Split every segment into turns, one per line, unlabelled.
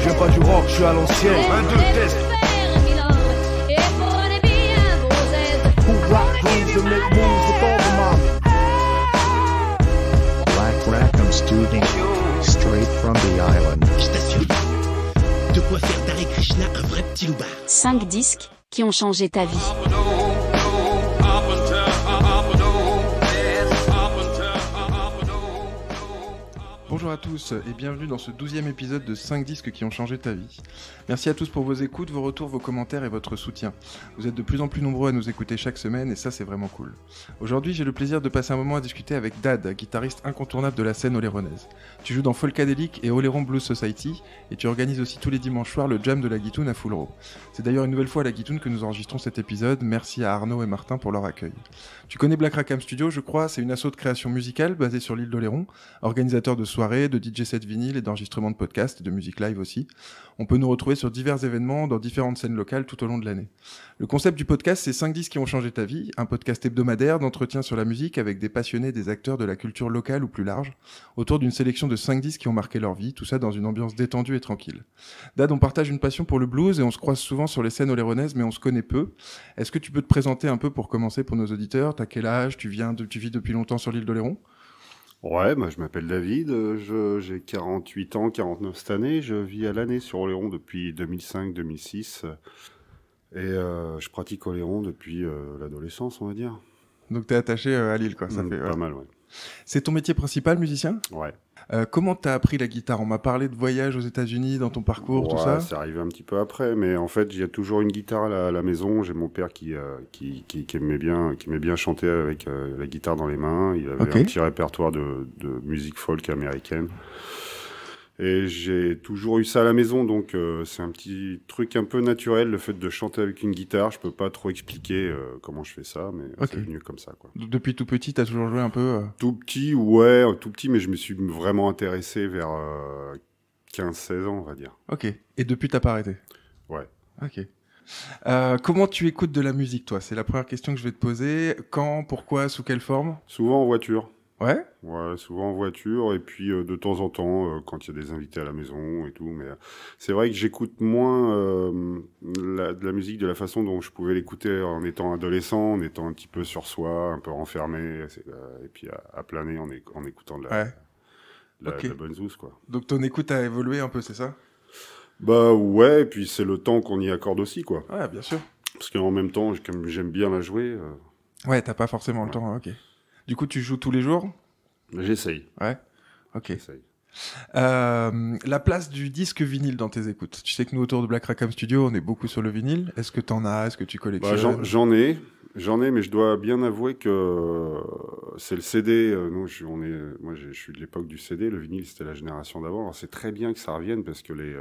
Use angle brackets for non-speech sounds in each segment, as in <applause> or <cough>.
Je veux pas du rock, je suis à l'ancienne. Un, deux, test. Who rock grooves and make moves with Black
Rackham Studio, straight from the island. Je t'assure, de quoi faire d'Ari Krishna un vrai petit loupard.
5 disques qui ont changé ta vie.
Bonjour à tous et bienvenue dans ce douzième épisode de 5 disques qui ont changé ta vie. Merci à tous pour vos écoutes, vos retours, vos commentaires et votre soutien. Vous êtes de plus en plus nombreux à nous écouter chaque semaine et ça c'est vraiment cool. Aujourd'hui j'ai le plaisir de passer un moment à discuter avec Dad, guitariste incontournable de la scène oléronaise. Tu joues dans Folkadelic et Oléron Blues Society et tu organises aussi tous les dimanches soirs le jam de la Guitoune à Full C'est d'ailleurs une nouvelle fois à la Guitoune que nous enregistrons cet épisode, merci à Arnaud et Martin pour leur accueil. Tu connais Black Rackham Studio je crois, c'est une asso de création musicale basée sur l'île d'Oléron, organisateur de soirées de DJ set vinyle et d'enregistrement de podcasts et de musique live aussi. On peut nous retrouver sur divers événements dans différentes scènes locales tout au long de l'année. Le concept du podcast, c'est 5 disques qui ont changé ta vie, un podcast hebdomadaire d'entretien sur la musique avec des passionnés, des acteurs de la culture locale ou plus large, autour d'une sélection de 5 disques qui ont marqué leur vie, tout ça dans une ambiance détendue et tranquille. Dad, on partage une passion pour le blues et on se croise souvent sur les scènes oléronaises, mais on se connaît peu. Est-ce que tu peux te présenter un peu pour commencer pour nos auditeurs T'as quel âge Tu viens de, tu vis depuis longtemps sur l'île d'Oléron
Ouais, moi bah, je m'appelle David, euh, j'ai 48 ans, 49 cette année, je vis à l'année sur Oléron depuis 2005-2006 euh, et euh, je pratique Oléron depuis l'adolescence, on va dire. Donc tu es attaché à Lille, quoi, ça mm, fait. Pas mal, ouais.
C'est ton métier principal, musicien Ouais. Euh, comment t'as appris la guitare On m'a parlé de voyage aux États-Unis, dans ton parcours, tout ça. C'est
arrivé un petit peu après, mais en fait, il y a toujours une guitare à la, maison. J'ai mon père euh, qui, qui, qui, aimait bien, qui aimait bien chanter avec euh, la guitare dans les mains. Il avait un petit répertoire de, de musique folk américaine. Et j'ai toujours eu ça à la maison, donc euh, c'est un petit truc un peu naturel, le fait de chanter avec une guitare. Je peux pas trop expliquer euh, comment je fais ça, mais c'est venu comme ça.
Depuis tout petit, tu as toujours joué un peu euh?
Tout petit, ouais, tout petit, mais je me suis vraiment intéressé vers 15-16 ans, on va dire. Ok, et depuis, n'as pas arrêté Ouais. Ok. comment tu écoutes de la musique, toi C'est la première question que je
vais te poser. Quand, pourquoi, sous quelle forme
Souvent en voiture. Ouais Ouais, souvent en voiture, et puis euh, de temps en temps, euh, quand il y a des invités à la maison et tout. Mais euh, c'est vrai que j'écoute moins la, de la musique de la façon dont je pouvais l'écouter en étant adolescent, en étant un petit peu sur soi, un peu renfermé, et puis à, planer en, en, écoutant de la, bonne zouze, quoi.
Donc ton écoute a évolué un peu, c'est ça
Bah ouais, et puis c'est le temps qu'on y accorde aussi, quoi. Ouais, bien sûr. Parce qu'en même temps, j'aime bien la jouer...
Ouais, t'as pas forcément le temps, hein, ok. Du coup, tu joues tous les jours
J'essaye. Ouais.
Ok. Euh, la place du disque vinyle dans tes écoutes. Tu sais que nous autour de Black Rackham Studio, on est beaucoup sur le vinyle. Est-ce que tu en as Est-ce que tu bah, collectionnes
J'en ai, j'en ai, mais je dois bien avouer que euh, c'est le CD. Euh, on est, moi, je suis de l'époque du CD. Le vinyle, c'était la génération d'avant. Alors c'est très bien que ça revienne parce que les,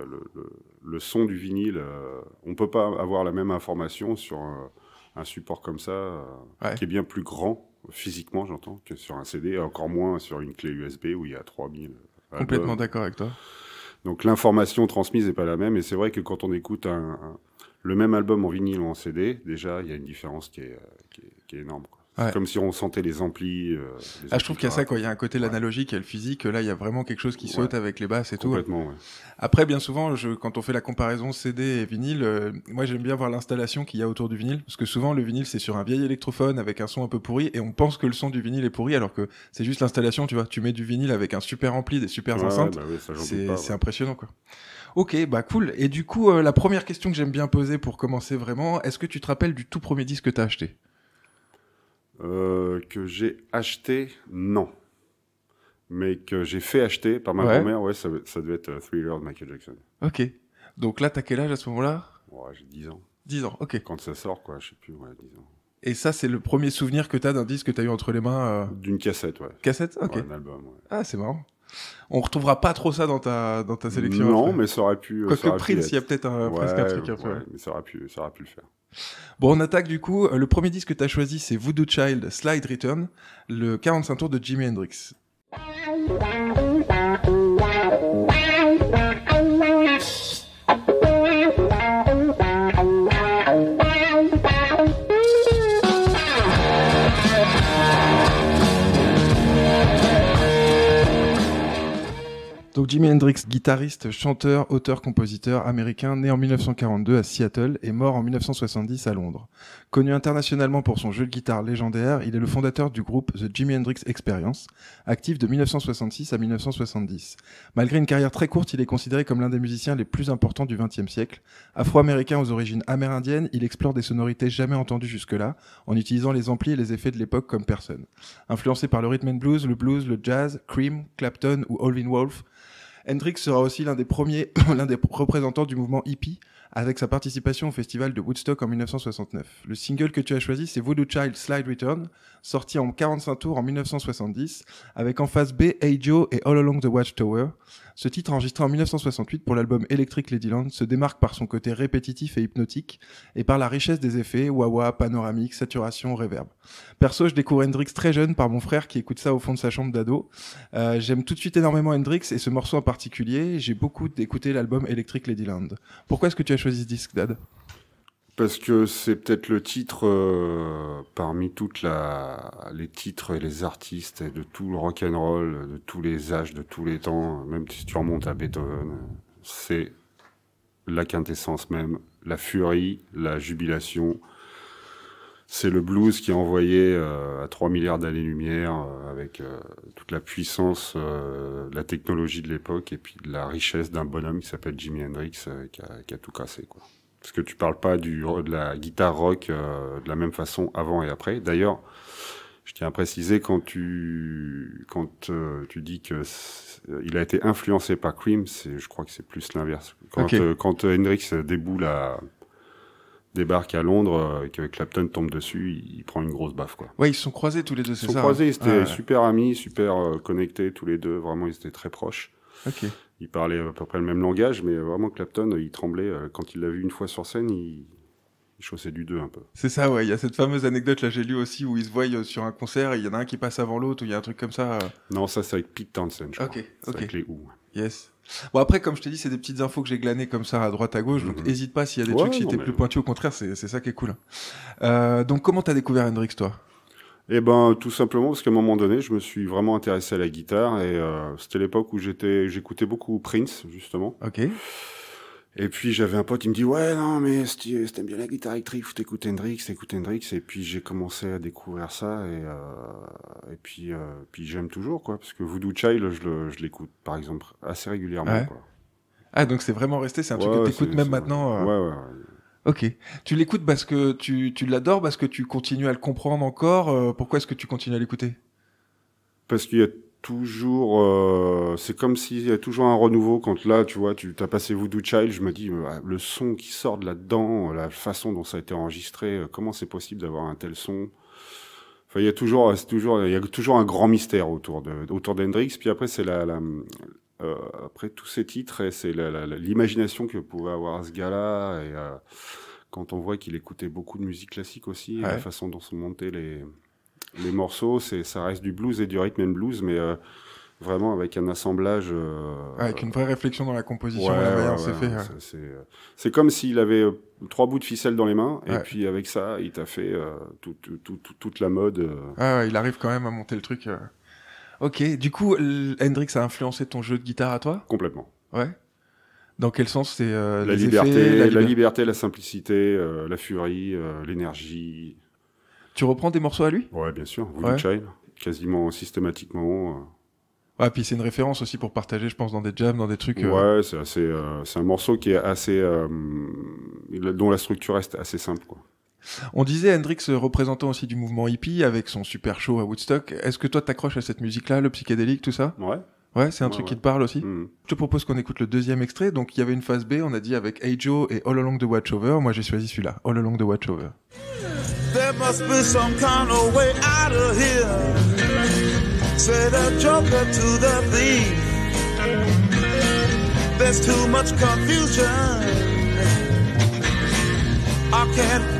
le, son du vinyle, on on peut pas avoir la même information sur un, support comme ça, qui est bien plus grand physiquement j'entends, que sur un CD, encore moins sur une clé USB où il y a 3000. Complètement d'accord avec toi. Donc l'information transmise n'est pas la même, et c'est vrai que quand on écoute un, le même album en vinyle ou en CD, déjà il y a une différence qui est, euh, énorme. Comme si on sentait les amplis. Euh, ah, je trouve qu'il y a
ça, quoi. Il y a un côté l'analogique et le physique. Là, il y a vraiment quelque chose qui saute avec les basses et Complètement, tout. Après, bien souvent, je, quand on fait la comparaison CD et vinyle, euh, moi, j'aime bien voir l'installation qu'il y a autour du vinyle. Parce que souvent, le vinyle, c'est sur un vieil électrophone avec un son un peu pourri et on pense que le son du vinyle est pourri alors que c'est juste l'installation, tu vois. Tu mets du vinyle avec un super ampli, des super enceintes. Bah c'est impressionnant, quoi. Ok, bah cool. Et du coup, euh, la première question que j'aime bien poser pour commencer vraiment, est-ce que tu te rappelles du tout premier disque que t'as acheté
euh, que j'ai acheté, non. Mais que j'ai fait acheter par ma grand-mère, ouais, ça, ça, devait être euh, Thriller de Michael Jackson.
Ok. Donc là, t'as quel âge à ce moment-là
Ouais, j'ai 10 ans. 10 ans, ok. Quand ça sort, quoi, je sais plus, ouais, 10 ans.
Et ça, c'est le premier souvenir que t'as d'un disque que t'as eu entre les mains euh, D'une cassette, ouais. Cassette Ok. un album, ouais. Ah, c'est marrant. On retrouvera pas trop ça dans ta, dans ta sélection. Non, mais ça aurait pu. Euh, Quoique Prince, il y a peut-être un, truc un hein, peu.
mais ça aurait pu, ça aurait pu le faire.
Bon, on attaque du coup. Euh, le premier disque que tu as choisi, c'est Voodoo Child Slide Return, le 45 tours de Jimi Hendrix. Donc Jimi Hendrix, guitariste, chanteur, auteur, compositeur américain, né en 1942 à Seattle et mort en 1970 à Londres. Connu internationalement pour son jeu de guitare légendaire, il est le fondateur du groupe The Jimi Hendrix Experience, actif de 1966 à 1970. Malgré une carrière très courte, il est considéré comme l'un des musiciens les plus importants du XXe siècle. Afro-américain aux origines amérindiennes, il explore des sonorités jamais entendues jusque-là, en utilisant les amplis et les effets de l'époque comme personne. Influencé par le rhythm and blues, le blues, le jazz, Cream, Clapton ou Alvin wolf Hendrix sera aussi l'un des premiers, <clears throat> l'un des représentants du mouvement hippie avec sa participation au festival de Woodstock en 1969. Le single que tu as choisi, c'est Voodoo Child Slide Return, sorti en 45 tours en 1970, avec en face B Ajo et All Along the Watchtower. Ce titre, enregistré en 1968 pour l'album Electric Ladyland, se démarque par son côté répétitif et hypnotique et par la richesse des effets, wah-wah, panoramique, saturation, reverb. Perso, je découvre Hendrix très jeune par mon frère qui écoute ça au fond de sa chambre d'ado. Euh, j'aime tout de suite énormément Hendrix et ce morceau en particulier. J'ai beaucoup écouté l'album Electric Ladyland. Pourquoi est-ce que tu as choisi ce disque, Dad
parce que c'est peut-être le titre euh, parmi tous la, les titres et les artistes de tout le rock and roll, de tous les âges, de tous les temps, même si tu remontes à Beethoven, c'est la quintessence même, la furie, la jubilation. C'est le blues qui est envoyé euh, à 3 milliards d'années-lumière euh, avec toute la puissance, la technologie de l'époque et puis la richesse d'un bonhomme qui s'appelle Jimi Hendrix qui a, qui, a, tout cassé. Quoi parce que tu parles pas du, de la guitare rock euh, de la même façon avant et après. D'ailleurs, je tiens à préciser quand tu quand euh, tu dis que il a été influencé par Cream, c'est je crois que c'est plus l'inverse. Quand euh, Hendrix déboule débarque à Londres et que Clapton tombe dessus, il, prend une grosse baffe
quoi. Ouais, ils se sont croisés tous les deux, ça. Ils hein. sont croisés, ils étaient ah,
super amis, super connectés tous les deux, vraiment ils étaient très proches. OK il parlait à peu près le même langage, mais vraiment Clapton, il tremblait euh, quand il l'a vu une fois sur scène. Il, chaussait du 2 un peu.
C'est ça, ouais. Il y a cette fameuse anecdote, là, j'ai lu aussi, où ils se voient euh, sur un concert et il y en a un qui passe avant l'autre, ou il y a un truc comme ça. Euh. Non, ça, c'est avec Pete Townsend, je crois. Ok, Avec les ou. Yes. Bon, après, comme je t'ai dit, c'est des petites infos que j'ai glanées comme ça à droite à gauche, donc n'hésite mhm. pas s'il y a des trucs, si t'es plus pointu, au contraire, c'est ça qui est cool. Hein. donc, comment t'as découvert Hendrix, toi
eh ben, tout simplement parce qu'à un moment donné, je me suis vraiment intéressé à la guitare et euh, c'était l'époque où j'étais, j'écoutais beaucoup Prince justement. Ok. Et puis j'avais un pote, il me dit ouais non mais si, t'aimes bien la guitare électrique, faut Hendrix, écoute Hendrix. Et puis j'ai commencé à découvrir ça et euh, et puis euh, puis j'aime toujours quoi parce que Voodoo Child, je, l'écoute par exemple assez régulièrement. Ah donc c'est vraiment resté, c'est un truc que t'écoutes même maintenant. ouais. ouais.
Ok. Tu l'écoutes parce que tu, tu l'adores, parce que tu continues à le comprendre encore. Euh, pourquoi est-ce que tu continues à l'écouter
Parce qu'il y a toujours. Euh, c'est comme s'il y a toujours un renouveau. Quand là, tu vois, tu as passé Voodoo Child, je me dis, euh, ah, le son qui sort de là-dedans, la façon dont ça a été enregistré, comment c'est possible d'avoir un tel son Enfin, il y a toujours, toujours, il y toujours un grand mystère autour de, autour d'Hendrix. Puis après, c'est la, euh, après tous ces titres, et c'est l'imagination que pouvait avoir ce gars-là, et euh, quand on voit qu'il écoutait beaucoup de musique classique aussi, la façon dont sont montés les, les morceaux, ça reste du blues et du rythme and blues, mais euh, vraiment avec un assemblage. Euh, avec une vraie réflexion dans la composition, C'est comme s'il avait trois bouts de ficelle dans les mains, et puis avec ça, il t'a fait toute la mode.
Ah il arrive quand même à monter le truc. Ok, du coup, Hendrix a influencé ton jeu de guitare à toi Complètement. Ouais. Dans quel sens c'est euh, la, liberté, la,
liberté, la simplicité, euh, la furie, euh, l'énergie. Tu reprends des morceaux à lui Ouais, bien sûr. Voodoo Child, quasiment systématiquement. Ouais, puis c'est une
référence aussi pour partager, je pense, dans des jams, dans des trucs. Ouais,
c'est un morceau qui est assez, dont la structure reste assez simple, quoi.
On disait Hendrix représentant aussi du mouvement hippie avec son super show à Woodstock. Est-ce que toi t'accroches à cette musique-là, le psychédélique, tout ça Ouais. Ouais, c'est un truc qui te parle aussi. Hmm. Je te propose qu'on écoute le deuxième extrait. Donc il y avait une phase B, on a dit avec Hey et All Along the Watchover. Moi j'ai choisi celui-là, All Along the Watchover. There must be some kind of way out of here. Say the joker to thief. There's too much confusion. I can't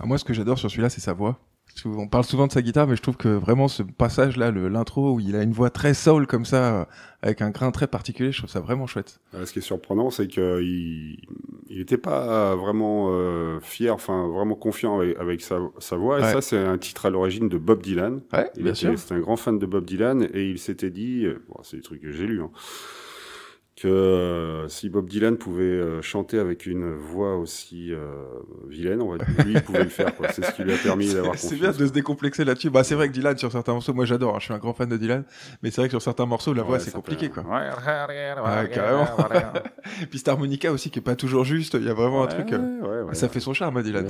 ah, moi, ce que j'adore sur celui-là, c'est sa voix. On parle souvent de sa guitare, mais je trouve que vraiment ce passage-là, l'intro où il a une voix très soul comme ça, avec un grain très particulier, je trouve ça vraiment chouette.
Euh, ce qui est surprenant, c'est qu'il n'était pas vraiment euh, fier, enfin vraiment confiant avec, sa, voix. Et ça, c'est un titre à l'origine de Bob Dylan. Ouais, il bien était, sûr. un grand fan de Bob Dylan et il s'était dit, euh, c'est des trucs que j'ai lus. Hein, que euh, si Bob Dylan pouvait euh, chanter avec une voix aussi euh, vilaine, on va dire, lui, il pouvait le faire. C'est ce qui lui a permis d'avoir C'est bien
de se décomplexer là-dessus. Bah, c'est vrai que Dylan, sur certains morceaux, moi j'adore, hein, je suis un grand fan de Dylan, mais c'est vrai que sur certains morceaux, la voix, c'est compliqué. Peut... Quoi. carrément. Puis cet harmonica aussi qui est pas toujours juste, il y a vraiment un truc. ça fait son charme, à hein, Dylan.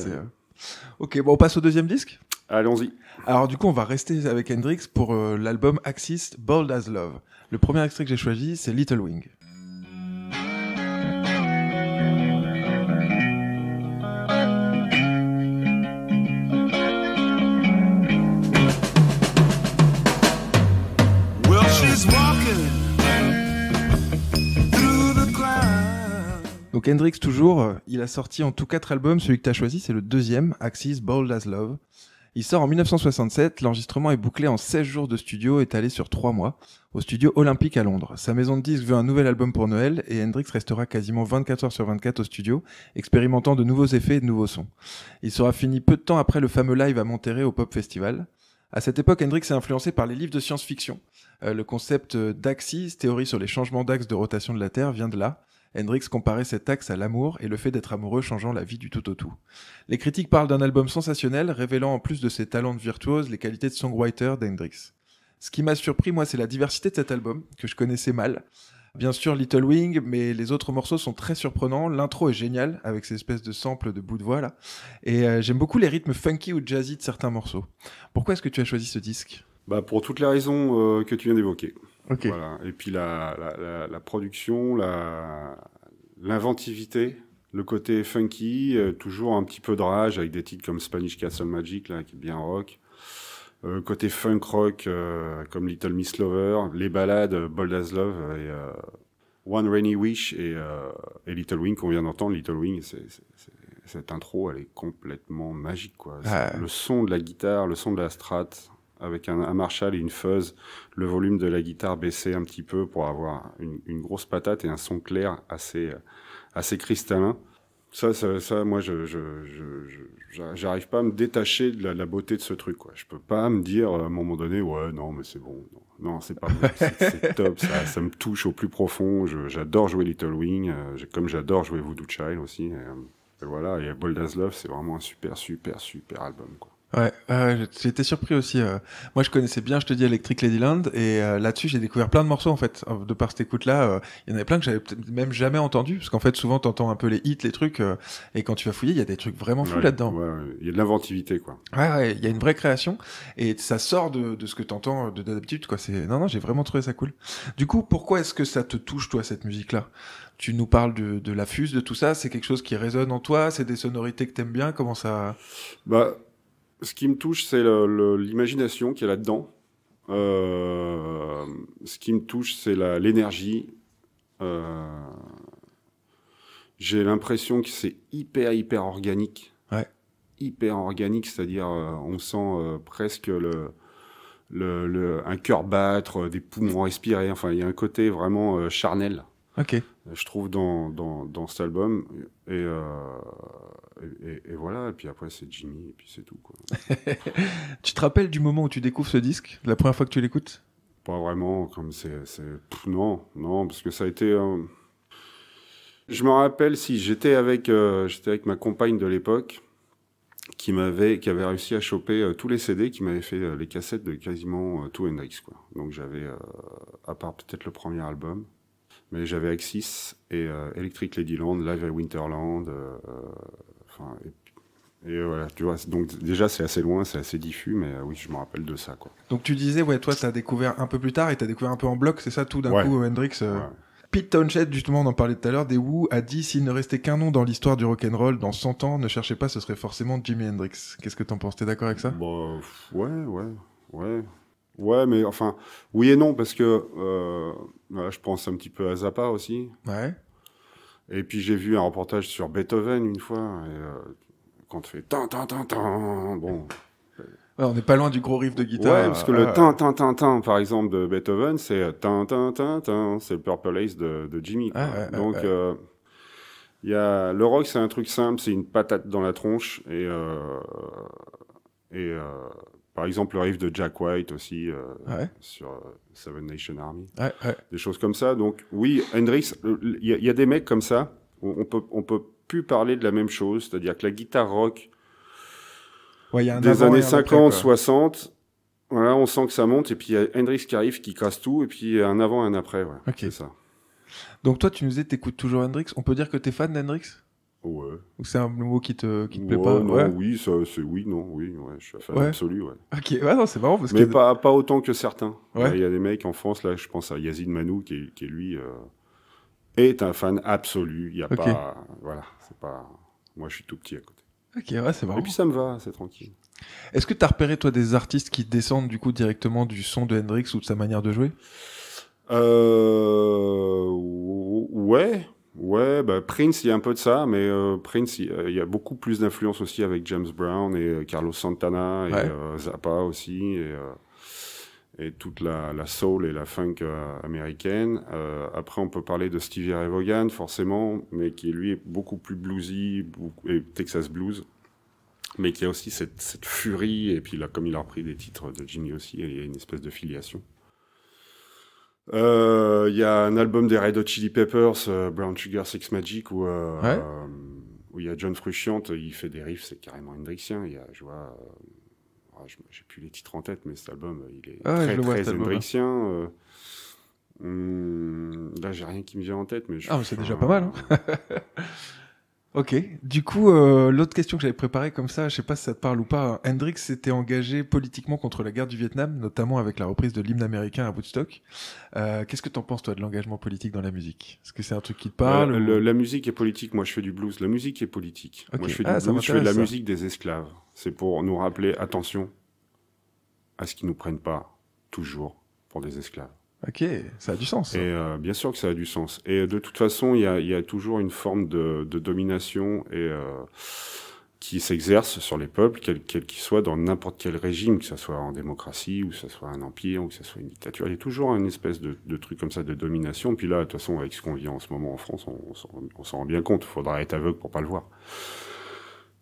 Ok, bon, on passe au deuxième disque Allons-y. Alors du coup, on va rester avec Hendrix pour l'album Axis Bold as Love. Le premier extrait que j'ai choisi, c'est Little Wing. Donc Hendrix toujours, euh, il a sorti en tout quatre albums, celui que tu as choisi c'est le deuxième, Axis Bold as Love. Il sort en 1967, l'enregistrement est bouclé en 16 jours de studio étalé sur 3 mois, au studio Olympique à Londres. Sa maison de disques veut un nouvel album pour Noël et Hendrix restera quasiment 24 heures sur 24 au studio, expérimentant de nouveaux effets et de nouveaux sons. Il sera fini peu de temps après le fameux live à Monterrey au Pop Festival. À cette époque, Hendrix est influencé par les livres de science-fiction. Euh, le concept euh, d'axis, théorie sur les changements d'axe de rotation de la Terre, vient de là. Hendrix comparait cet axe à l'amour et le fait d'être amoureux changeant la vie du tout au tout. Les critiques parlent d'un album sensationnel, révélant en plus de ses talents de virtuose les qualités de songwriter d'Hendrix. Ce qui m'a surpris, moi, c'est la diversité de cet album, que je connaissais mal. Bien sûr, Little Wing, mais les autres morceaux sont très surprenants. L'intro est géniale, avec ces espèces de samples de bout de voix là. Et euh, j'aime beaucoup les rythmes funky ou jazzy de certains morceaux. Pourquoi est-ce que tu as choisi ce disque
bah Pour toutes les raisons euh, que tu viens d'évoquer. Et puis la, production, l'inventivité, le côté funky, euh, toujours un petit peu de rage avec des titres comme Spanish Castle Magic, là, qui est bien rock. Euh, côté funk rock, euh, comme Little Miss Lover, les ballades euh, Bold as Love et One Rainy Wish et, Little Wing qu'on vient d'entendre. Little Wing, cette intro, elle est complètement magique. Quoi. Ah. Le son de la guitare, le son de la strat, avec un, Marshall et une fuzz, le volume de la guitare baissé un petit peu pour avoir une, grosse patate et un son clair assez, euh, assez cristallin. Ça, ça, moi, je, n'arrive pas à me détacher de la, beauté de ce truc, quoi. Je peux pas me dire euh, à un moment donné, ouais, non, mais c'est bon, non, c'est pas bon, <laughs> c'est, top, ça, me touche au plus profond. j'adore jouer Little Wing, euh, comme j'adore jouer Voodoo Child aussi. Et, voilà, et Bold Love, c'est vraiment un super, super, super album, quoi.
Ouais, euh, j'étais surpris aussi. Euh. Moi, je connaissais bien, je te dis, Electric Ladyland, et euh, là-dessus, j'ai découvert plein de morceaux en fait. De par cette écoute-là, il y en avait plein que j'avais même jamais entendu, parce qu'en fait, souvent, t'entends un peu les hits, les trucs, et quand tu vas fouiller, il y a des trucs vraiment fous là-dedans. Ouais, ouais. Il y a de l'inventivité, quoi. Ouais, ouais, il y a une vraie création, et ça sort de, de ce que t'entends de d'habitude, quoi. C'est non, non, j'ai vraiment trouvé ça cool. Du coup, pourquoi est-ce que ça te touche, toi, cette musique-là tu nous parles de, de la fuse, de tout ça. C'est quelque chose qui résonne en toi. C'est des sonorités que t'aimes bien. Comment ça
Bah, ce qui me touche, c'est l'imagination qui est là-dedans. Euh, ce qui me touche, c'est l'énergie. Euh, j'ai l'impression que c'est hyper, hyper organique. Ouais. Hyper organique, c'est-à-dire euh, on sent presque le, le, un cœur battre, des poumons respirer. Enfin, il y a un côté vraiment charnel. OK. Je trouve dans, dans, cet album. Et et, voilà, et puis après c'est Jimmy, et puis c'est tout. Quoi. <laughs> tu te rappelles du moment où tu découvres ce disque, la première fois que tu l'écoutes Pas vraiment, comme c'est. Non, non, parce que ça a été. Euh, je me rappelle si j'étais avec, euh, j'étais avec ma compagne de l'époque qui m'avait qui avait réussi à choper euh, tous les CD qui m'avait fait les cassettes de quasiment tout Hendrix quoi. Donc j'avais à part peut-être le premier album mais j'avais Axis et Electric Ladyland, Live at Winterland, et, voilà, tu vois, donc déjà c'est assez loin, c'est assez diffus, mais euh, oui, je me rappelle de ça. Quoi.
Donc tu disais, ouais, toi, tu as découvert un peu plus tard et tu as découvert un peu en bloc, c'est ça tout d'un coup, euh, Hendrix euh, Pete Townshend, justement, on en parlait tout à l'heure, des Who a dit s'il ne restait qu'un nom dans l'histoire du rock'n'roll, dans 100 ans, ne cherchez pas, ce serait forcément Jimi Hendrix. Qu'est-ce que
t'en penses T'es d'accord avec ça bah, Ouais, ouais, ouais. Ouais, mais enfin, oui et non, parce que je pense un petit peu à Zappa aussi. Ouais. Et puis j'ai vu un reportage sur Beethoven une fois, et, euh, quand tu fais tant bon.
on n'est pas loin du gros riff de guitare. parce que le
tin tin tin par exemple, de Beethoven, c'est euh, tin c'est le Purple Ace de, Jimmy. Ah, Donc, euh, il y a, le rock, c'est un truc simple, c'est une patate dans la tronche, et, et par exemple, le riff de Jack White aussi euh, sur euh, Seven Nation Army. Des choses comme ça. Donc oui, Hendrix, il y, a des mecs comme ça. On, ne peut on peut plus parler de la même chose, c'est-à-dire que la guitare rock
des années 50,
60, voilà, on sent que ça monte et puis il y a Hendrix qui arrive, qui casse tout et puis un avant et un après, ça.
Donc toi, tu nous disais, écoutes toujours Hendrix. On peut
dire que tu es fan d'Hendrix
Ouais. Ou c'est un mot qui te, qui te plaît pas ouais. Oui,
c'est oui, non, oui, ouais, je suis un fan absolu. Ouais. Ok, ouais, c'est parce Mais que. pas, pas autant que certains. Il y a des mecs en France, là, je pense à Yazid Manou, qui, est, qui lui, euh, est un fan absolu. Il y a pas. Voilà, c'est pas. Moi, je suis tout petit à côté. Ok, ouais, c'est Et puis ça me va, c'est tranquille.
Est-ce que tu as repéré, toi, des artistes qui descendent du coup directement du son de Hendrix ou de sa manière de
jouer euh... Ouais, Ouais, bah Prince, il y a un peu de ça, mais euh, Prince, il, y a beaucoup plus d'influence aussi avec James Brown et euh, Carlos Santana et euh, Zappa aussi et, et toute la, soul et la funk américaine. après, on peut parler de Stevie Ray Vaughan forcément, mais qui lui est beaucoup plus bluesy et Texas blues, mais qui a aussi cette, cette furie et puis là, comme il a repris des titres de Jimmy aussi, il y a une espèce de filiation. Il euh, y a un album des Red Hot Chili Peppers, euh, Brown Sugar Sex Magic, où euh, où il y a John Frusciante, il fait des riffs, c'est carrément Hendrixien. Il y a, ah, je vois, j'ai plus les titres en tête, mais cet album, il est ah très, Hendrixien. Hum, là, j'ai rien qui me vient en tête, mais Ah, c'est déjà pas mal. Hein.
<laughs> Ok. Du coup, euh, l'autre question que j'avais préparée comme ça, je sais pas si ça te parle ou pas. Hein. Hendrix s'était engagé politiquement contre la guerre du Vietnam, notamment avec la reprise de l'hymne américain à Woodstock. Euh, qu'est-ce que t'en penses toi de l'engagement politique dans la musique Est-ce que c'est un truc qui te bah, parle La
musique est politique. Moi, je fais du blues. La musique est politique. Moi, ah, je fais de la musique des esclaves. C'est pour nous rappeler attention à ce qu'ils nous prennent pas toujours pour des esclaves. Ok, ça a du sens. Et, euh, bien sûr que ça a du sens. Et euh, de toute façon, il y a, y a, toujours une forme de, de domination et, euh, qui s'exerce sur les peuples, quel qu'il soit, dans n'importe quel régime, que ce soit en démocratie, ou que ce soit un empire, ou que ce soit une dictature. Il y a toujours une espèce de, de truc comme ça de domination. Puis là, de toute façon, avec ce qu'on vit en ce moment en France, on, on s'en rend bien compte. Il faudra être aveugle pour pas le voir.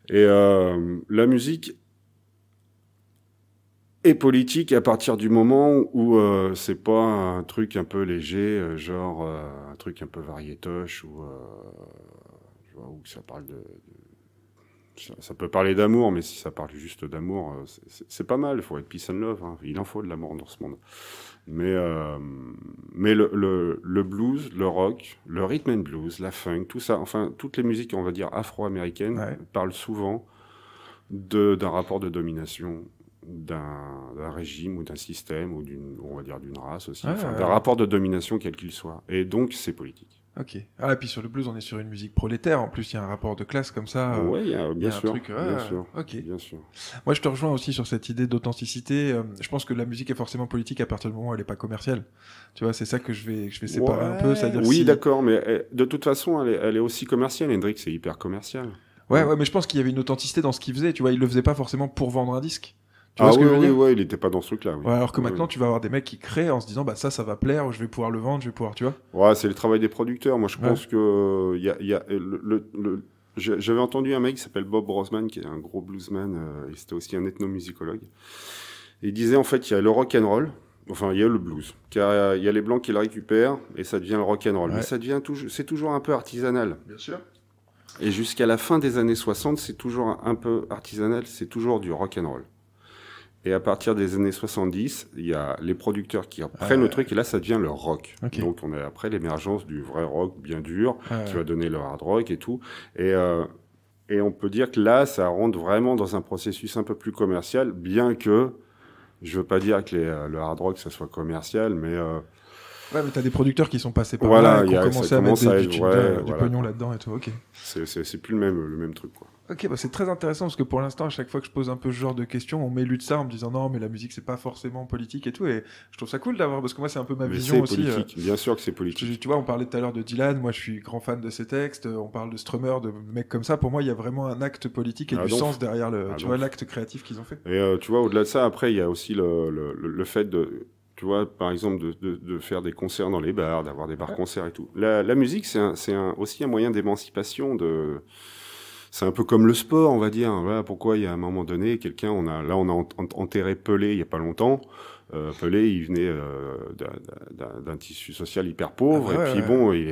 Et euh, la musique politique à partir du moment où euh, c'est pas un truc un peu léger, euh, genre euh, un truc un peu variétoche ou où ça parle de, ça, peut parler d'amour, mais si ça parle juste d'amour, c'est pas mal. Il faut être peace and love. Hein. Il en faut de l'amour dans ce monde. Mais mais le, blues, le rock, le rhythm and blues, la funk, tout ça, enfin toutes les musiques on va dire afro-américaines parlent souvent d'un rapport de domination d'un régime ou d'un système ou d'une, on va dire d'une race aussi, d'un rapport de domination quel qu'il soit. Et donc c'est politique.
Ok. Ah et puis sur le blues, on est sur une musique prolétaire. En plus, il y a un rapport de classe comme ça. Euh, oui, bien, sûr. Ok. Bien sûr. Moi, je te rejoins aussi sur cette idée d'authenticité. Euh, je pense que la musique est forcément politique à partir du moment où elle n'est pas commerciale. Tu vois, c'est ça que je vais, je vais séparer un peu. oui,
d'accord, mais eh, de toute façon, elle est, aussi commerciale. Hendrix c'est hyper commercial.
Ouais, ouais, mais je pense qu'il y avait une authenticité dans ce qu'il faisait. Tu vois, il le faisait pas forcément pour vendre un disque. Ah oui, ouais,
il n'était pas dans ce truc-là. alors que ah maintenant,
tu vas avoir des mecs qui créent en se disant, bah ça, ça va plaire, je vais pouvoir le vendre, je vais pouvoir, tu vois.
Ouais, c'est le travail des producteurs. Moi, je pense que euh, y a, euh, le, J'avais entendu un mec qui s'appelle Bob Rosman, qui est un gros bluesman, euh, et c'était aussi un ethnomusicologue. il disait en fait, il y a le rock and roll, enfin il y a le blues, il a, il y a les blancs qui le récupèrent et ça devient le rock and roll. Mais ça devient toujours, c'est toujours un peu artisanal. Bien sûr. Et jusqu'à la fin des années 60, c'est toujours un peu artisanal, c'est toujours du rock and roll. Et à partir des années 70, il y a les producteurs qui prennent le ah truc et là, ça devient le rock. Donc, on a après l'émergence du vrai rock bien dur tu ah qui va donner le hard rock et tout. Et, euh, et on peut dire que là, ça rentre vraiment dans un processus un peu plus commercial, bien que je veux pas dire que euh, le hard rock, ça soit commercial, mais. Euh,
ouais, mais t'as des producteurs qui sont passés par là et qui ont commencé à mettre des, du, pognon là-dedans et
tout, ok. C'est plus le même, le même truc, quoi.
Ok, bah, c'est très intéressant parce que pour l'instant, à chaque fois que je pose un peu ce genre de questions, on m'élude ça en me disant non, mais la musique, c'est pas forcément politique et tout. Et je trouve ça cool d'avoir, parce que moi, c'est un peu ma vision aussi. Euh, politique.
Bien sûr que c'est politique.
Tu, vois, on parlait tout à l'heure de Dylan, moi, je suis grand fan de ses textes, euh, on parle de Strummer, de mecs comme ça. Pour moi, il y a vraiment un acte politique et ah, du sens derrière le, ah, l'acte créatif qu'ils ont fait.
Et euh, tu vois, au-delà de ça, après, il y a aussi le, fait de, tu vois, par exemple, de, faire des concerts dans les bars, d'avoir des bars-concerts et tout. La, la musique, c'est aussi un moyen d'émancipation, de, c'est un peu comme le sport, on va dire. Voilà pourquoi il y a un moment donné, quelqu'un, on a là on a enterré Pelé il y a pas longtemps. Euh, Pelé, il venait euh, d'un tissu social hyper pauvre, ah et puis bon, il,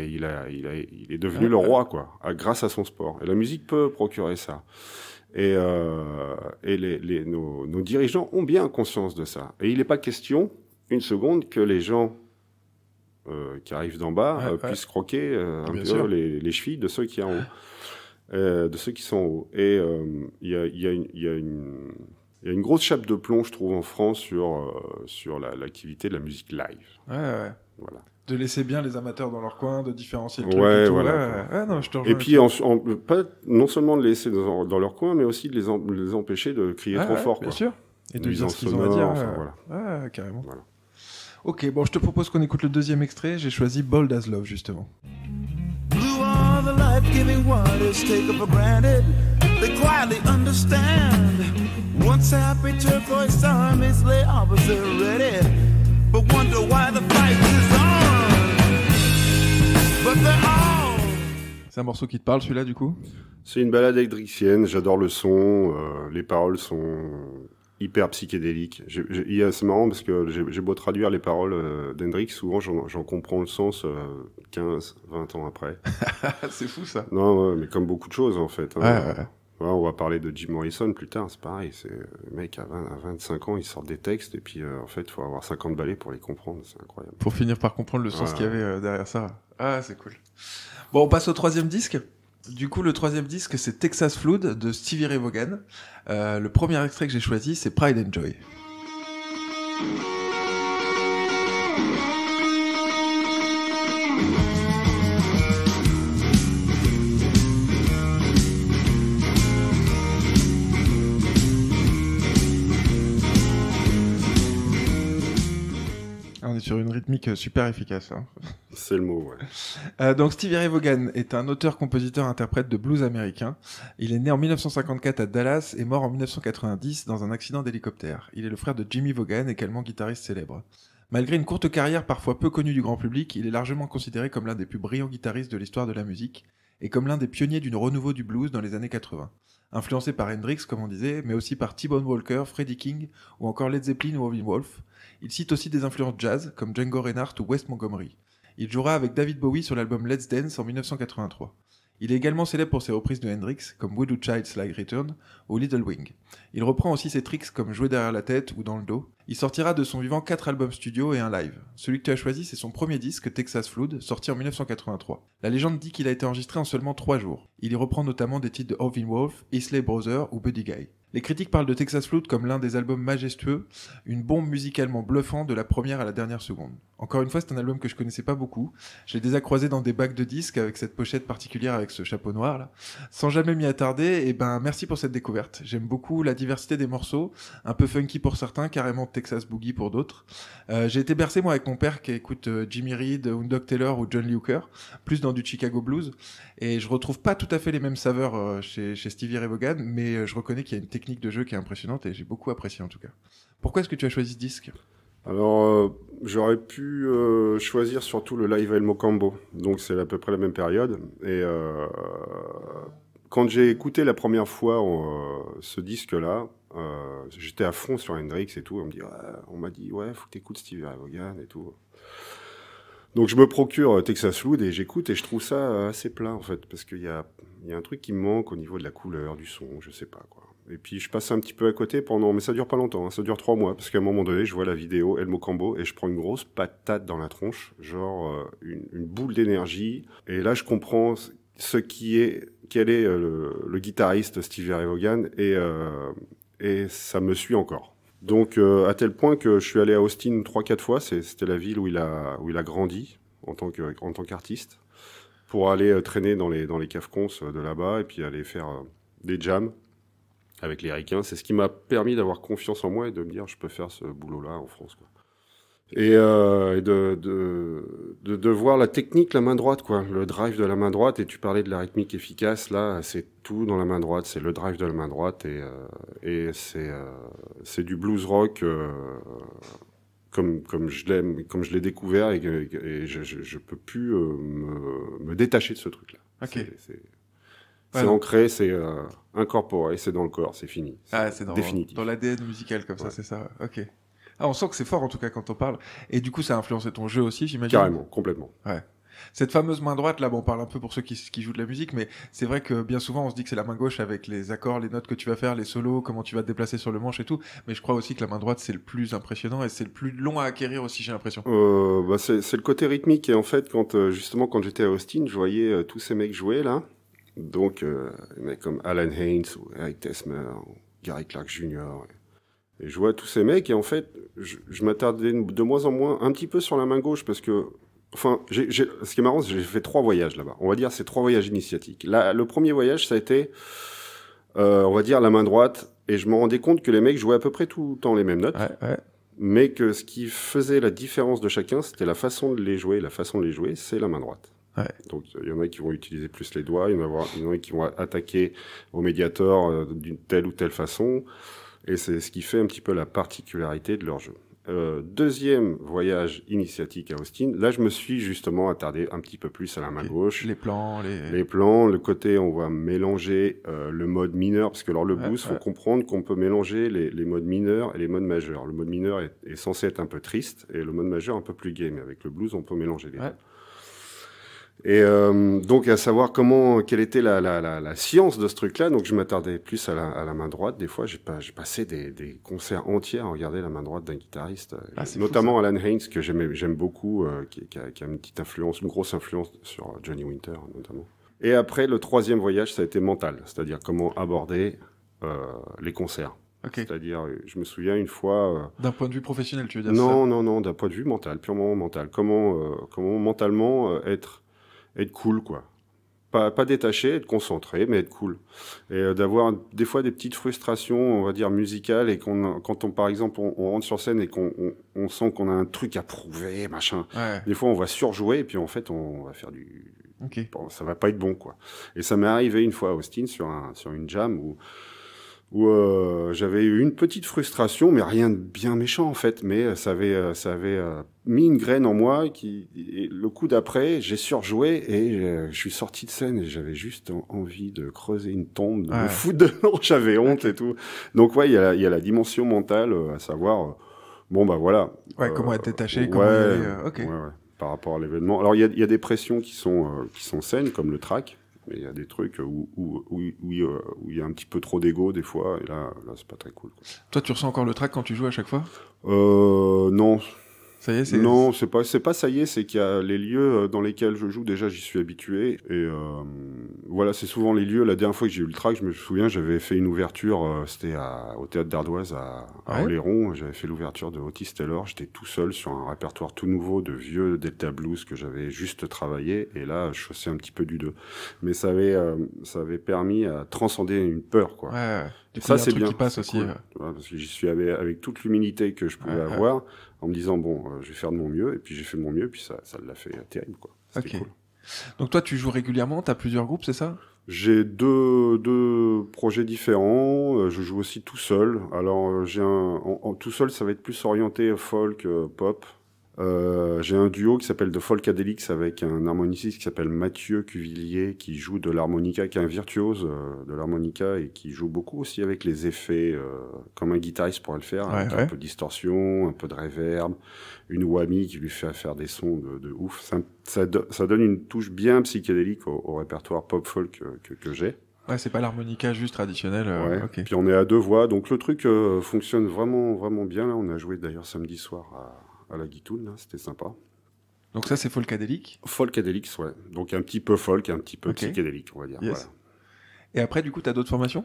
est devenu le roi, quoi, grâce à son sport. Et la musique peut procurer ça. Et, euh, nos, dirigeants ont bien conscience de ça. Et il n'est pas question, une seconde, que les gens qui arrivent d'en bas puissent croquer un peu les, chevilles de ceux qui en ont. Euh, de ceux qui sont en haut. Et il y a, une grosse chape de plomb, je trouve, en France sur, euh, sur l'activité de la musique
live. de laisser bien les amateurs dans leur coin, de différencier le truc. et puis,
pas, non seulement de les laisser dans, leur coin, mais aussi de les, empêcher de crier trop fort. Bien Et de dire ce qu'ils ont à
dire. carrément. Ok, bon, je te propose qu'on écoute le deuxième extrait. J'ai choisi Bold as Love, justement life-giving what is taken for granted. They quietly understand.
Once happy turquoise armies lay opposite ready, but wonder why the fight is on. But they're all.
C'est un morceau qui te parle, celui-là, du coup.
C'est une balade électricienne. J'adore le son. Euh, les paroles sont hyper psychédélique. C'est marrant parce que j'ai beau traduire les paroles euh, d'Hendrix, souvent j'en comprends le sens 15, euh, 20 ans après. <laughs> c'est fou ça. Non, mais comme beaucoup de choses en fait. Hein. on va parler de Jim Morrison plus tard, c'est pareil. Le mec à, 25 ans, il sort des textes et puis euh, en fait, il faut avoir 50 balais pour les comprendre, c'est incroyable. Pour finir par comprendre le sens qu'il y
avait derrière ça. Ah, c'est cool. Bon, on passe au troisième disque. Du coup, le troisième disque, c'est Texas Flood de Stevie Ray Vaughan. Euh, le premier extrait que j'ai choisi, c'est Pride and Joy. sur une rythmique super efficace. Hein.
C'est le mot, ouais.
Euh, donc Stevie Ray Vaughan est un auteur, compositeur, interprète de blues américain. Il est né en 1954 à Dallas et mort en 1990 dans un accident d'hélicoptère. Il est le frère de Jimmy Vaughan, également guitariste célèbre. Malgré une courte carrière parfois peu connue du grand public, il est largement considéré comme l'un des plus brillants guitaristes de l'histoire de la musique et comme l'un des pionniers du renouveau du blues dans les années 80. Influencé par Hendrix, comme on disait, mais aussi par T-Bone Walker, Freddie King ou encore Led Zeppelin ou Robin Wolf, il cite aussi des influences jazz comme Django Reinhardt ou West Montgomery. Il jouera avec David Bowie sur l'album Let's Dance en 1983. Il est également célèbre pour ses reprises de Hendrix, comme We Child's Like Return ou Little Wing. Il reprend aussi ses tricks comme jouer derrière la tête ou dans le dos. Il sortira de son vivant 4 albums studio et un live. Celui que tu as choisi, c'est son premier disque, Texas Flood, sorti en 1983. La légende dit qu'il a été enregistré en seulement 3 jours. Il y reprend notamment des titres de Orvin Wolf, Isley Brother ou Buddy Guy. Les critiques parlent de Texas Flood comme l'un des albums majestueux, une bombe musicalement bluffante de la première à la dernière seconde. Encore une fois, c'est un album que je connaissais pas beaucoup. Je l'ai déjà croisé dans des bacs de disques avec cette pochette particulière avec ce chapeau noir là. Sans jamais m'y attarder, et eh ben merci pour cette découverte. J'aime beaucoup la diversité des morceaux, un peu funky pour certains, carrément Texas Boogie pour d'autres. Euh, j'ai été bercé moi avec mon père qui écoute euh, Jimmy Reed, Undock Taylor ou John Lee plus dans du Chicago Blues. Et je retrouve pas tout à fait les mêmes saveurs euh, chez, Stevie Ray Vaughan, mais euh, je reconnais qu'il y a une technique de jeu qui est impressionnante et j'ai beaucoup apprécié en tout cas. Pourquoi est-ce que tu as choisi ce disque
alors, euh, j'aurais pu choisir surtout le live El Mocambo, donc c'est à peu près la même période. Et quand j'ai écouté la première fois ce disque-là, j'étais à fond sur Hendrix et tout. On m'a dit, ouais, on m'a dit, ouais, faut que tu écoutes Stevie Ray Vaughan et tout. Donc je me procure euh, Texas Flood et j'écoute et je trouve ça euh, assez plein en fait parce qu'il y a, il y a un truc qui me manque au niveau de la couleur, du son, je sais pas quoi. Et puis je passe un petit peu à côté pendant, mais ça dure pas longtemps, hein, ça dure trois mois parce qu'à un moment donné je vois la vidéo Elmo Cambo et je prends une grosse patate dans la tronche, genre euh, une, boule d'énergie. Et là je comprends ce qui est, quel est le, guitariste Steve Ray et, et ça me suit encore. Donc, euh, à tel point que je suis allé à Austin trois quatre fois, c'était la ville où il a, où il a grandi en tant qu'artiste, pour aller euh, traîner dans les, dans les euh, de là-bas et puis aller faire des jams avec les Ricains. C'est ce qui m'a permis d'avoir confiance en moi et de me dire je peux faire ce boulot-là en France. Euh, et, de, de, de, voir la technique, la main droite, quoi, le drive de la main droite. Et tu parlais de la rythmique efficace, là, c'est tout dans la main droite, c'est le drive de la main droite, et, euh, et c'est euh, c'est du blues rock comme comme je l'aime, comme je l'ai découvert, et, je, je, peux plus me, détacher de ce truc-là. C'est ancré, c'est incorporé, c'est dans le corps, c'est fini. Ah, c'est dans, définitif. dans l'ADN musical comme ça, c'est
ça. Ok. Ah, on sent que c'est fort en tout cas quand on parle. Et du coup, ça a influencé ton jeu aussi, j'imagine. Carrément, complètement. Ouais. Cette fameuse main droite, là, bon, on parle un peu pour ceux qui, jouent de la musique, mais c'est vrai que bien souvent, on se dit que c'est la main gauche avec les accords, les notes que tu vas faire, les solos, comment tu vas te déplacer sur le manche et tout. Mais je crois aussi que la main droite, c'est le plus impressionnant et c'est le plus long à acquérir aussi, j'ai l'impression.
Euh, bah, c'est le côté rythmique. Et en fait, quand euh, justement, quand j'étais à Austin, je voyais euh, tous ces mecs jouer, là. Donc, euh, mecs comme Alan Haynes, ou Eric Tesmer, ou Gary Clark Jr., je vois tous ces mecs, et en fait, je, m'attardais de moins en moins un petit peu sur la main gauche, parce que, enfin, ce qui est marrant, c'est que j'ai fait trois voyages là-bas. On va dire, c'est trois voyages initiatiques. Là, le premier voyage, ça a été, euh, on va dire, la main droite, et je me rendais compte que les mecs jouaient à peu près tout le temps les mêmes notes. Mais que ce qui faisait la différence de chacun, c'était la façon de les jouer. La façon de les jouer, c'est la main droite. Donc il y en a qui vont utiliser plus les doigts, il y en a, qui vont attaquer au médiateur d'une telle ou telle façon. Et c'est ce qui fait un petit peu la particularité de leur jeu. Euh, deuxième voyage initiatique à Austin. Là, je me suis justement attardé un petit peu plus à la main gauche. Les plans, les... plans, le côté on va mélanger euh, le mode mineur parce que alors le blues, il faut comprendre qu'on peut mélanger les, modes mineurs et les modes majeurs. Le mode mineur est, censé être un peu triste et le mode majeur un peu plus gay. Mais Avec le blues, on peut mélanger les deux. Et euh, donc à savoir comment, quelle était la, la, la, la science de ce truc-là. Donc je m'attardais plus à la, à la main droite. Des fois, j'ai pas, passé des, des, concerts entiers à regarder la main droite d'un guitariste, ah, notamment Alan Haynes que j'aime beaucoup, euh, qui, qui, a, qui, a, une petite influence, une grosse influence sur Johnny Winter notamment. Et après le troisième voyage, ça a été mental, c'est-à-dire comment aborder euh, les concerts. C'est-à-dire, euh, je me souviens une fois.
D'un point de vue professionnel, tu veux dire Non, ça
non, non, d'un point de vue mental, purement mental. Comment, comment mentalement être être cool, quoi. Pas, pas détaché, être concentré, mais être cool. Et euh, d'avoir des fois des petites frustrations, on va dire, musicales, et quand on, par exemple, on, rentre sur scène et qu'on on, sent qu'on a un truc à prouver, machin. Des fois, on va surjouer, et puis en fait, on va faire du. Okay. ça va pas être bon, quoi. Et ça m'est arrivé une fois à Austin sur, un, sur une jam où où euh, j'avais eu une petite frustration, mais rien de bien méchant en fait, mais euh, ça avait, euh, ça avait mis une graine en moi qui, le coup d'après, j'ai surjoué et je suis sorti de scène et j'avais juste envie de creuser une tombe, de me foutre <laughs> j'avais honte et tout. Donc ouais, il y, a, la dimension mentale, à savoir, bon bah voilà.
Ouais, comment être détaché, comment
par rapport à l'événement. Alors il y a, des pressions qui sont, qui sont saines, comme le track mais il y a des trucs où, où, où, il y a un petit peu trop d'ego des fois, et là, là c'est pas très cool.
Toi, tu ressens encore le track quand tu joues à chaque fois
euh, Non, ça y est, c'est... Non, c'est pas, c'est pas ça y est, c'est qu'il y a les lieux euh, dans lesquels je joue, déjà j'y suis habitué. Et euh, voilà, c'est souvent les lieux. La dernière fois que j'ai eu le track, je me souviens, j'avais fait une ouverture, euh, c'était au théâtre d'Ardoise à, ah Oléron. J'avais fait l'ouverture de Otis Taylor. J'étais tout seul sur un répertoire tout nouveau de vieux Delta Blues que j'avais juste travaillé. Et là, je chaussais un petit peu du 2. Mais ça avait, ça avait permis à transcender une peur, quoi. Ouais, ça, c'est bien. Qui passe aussi. parce que j'y suis avec, avec toute l'humilité que je pouvais avoir en me disant, bon, euh, je vais faire de mon mieux, et puis j'ai fait mon mieux, puis ça, l'a fait euh, terrible, quoi.
Donc toi, tu joues régulièrement, tu as plusieurs groupes, c'est ça
j'ai deux, projets différents. Euh, je joue aussi tout seul. Alors, j'ai un, tout seul, ça va être plus orienté folk, pop. Euh, j'ai un duo qui s'appelle The Folkadelix avec un harmoniciste qui s'appelle Mathieu Cuvillier qui joue de l'harmonica, qui est un virtuose euh, de l'harmonica et qui joue beaucoup aussi avec les effets, euh, comme un guitariste pourrait le faire, un peu de distorsion, un peu de reverb, une whammy qui lui fait faire des sons de, ouf. Ça, donne une touche bien psychédélique au, répertoire pop-folk que, j'ai.
Ouais, c'est pas l'harmonica juste traditionnelle.
Puis on est à deux voix, donc le truc fonctionne vraiment, vraiment bien. Là, on a joué d'ailleurs samedi soir à la Guitoune, c'était sympa. Donc ça, c'est folkadélique Folkadélique, ouais. Donc un petit peu folk, un petit peu psychédélique, on va dire.
Et après, du coup, tu as d'autres formations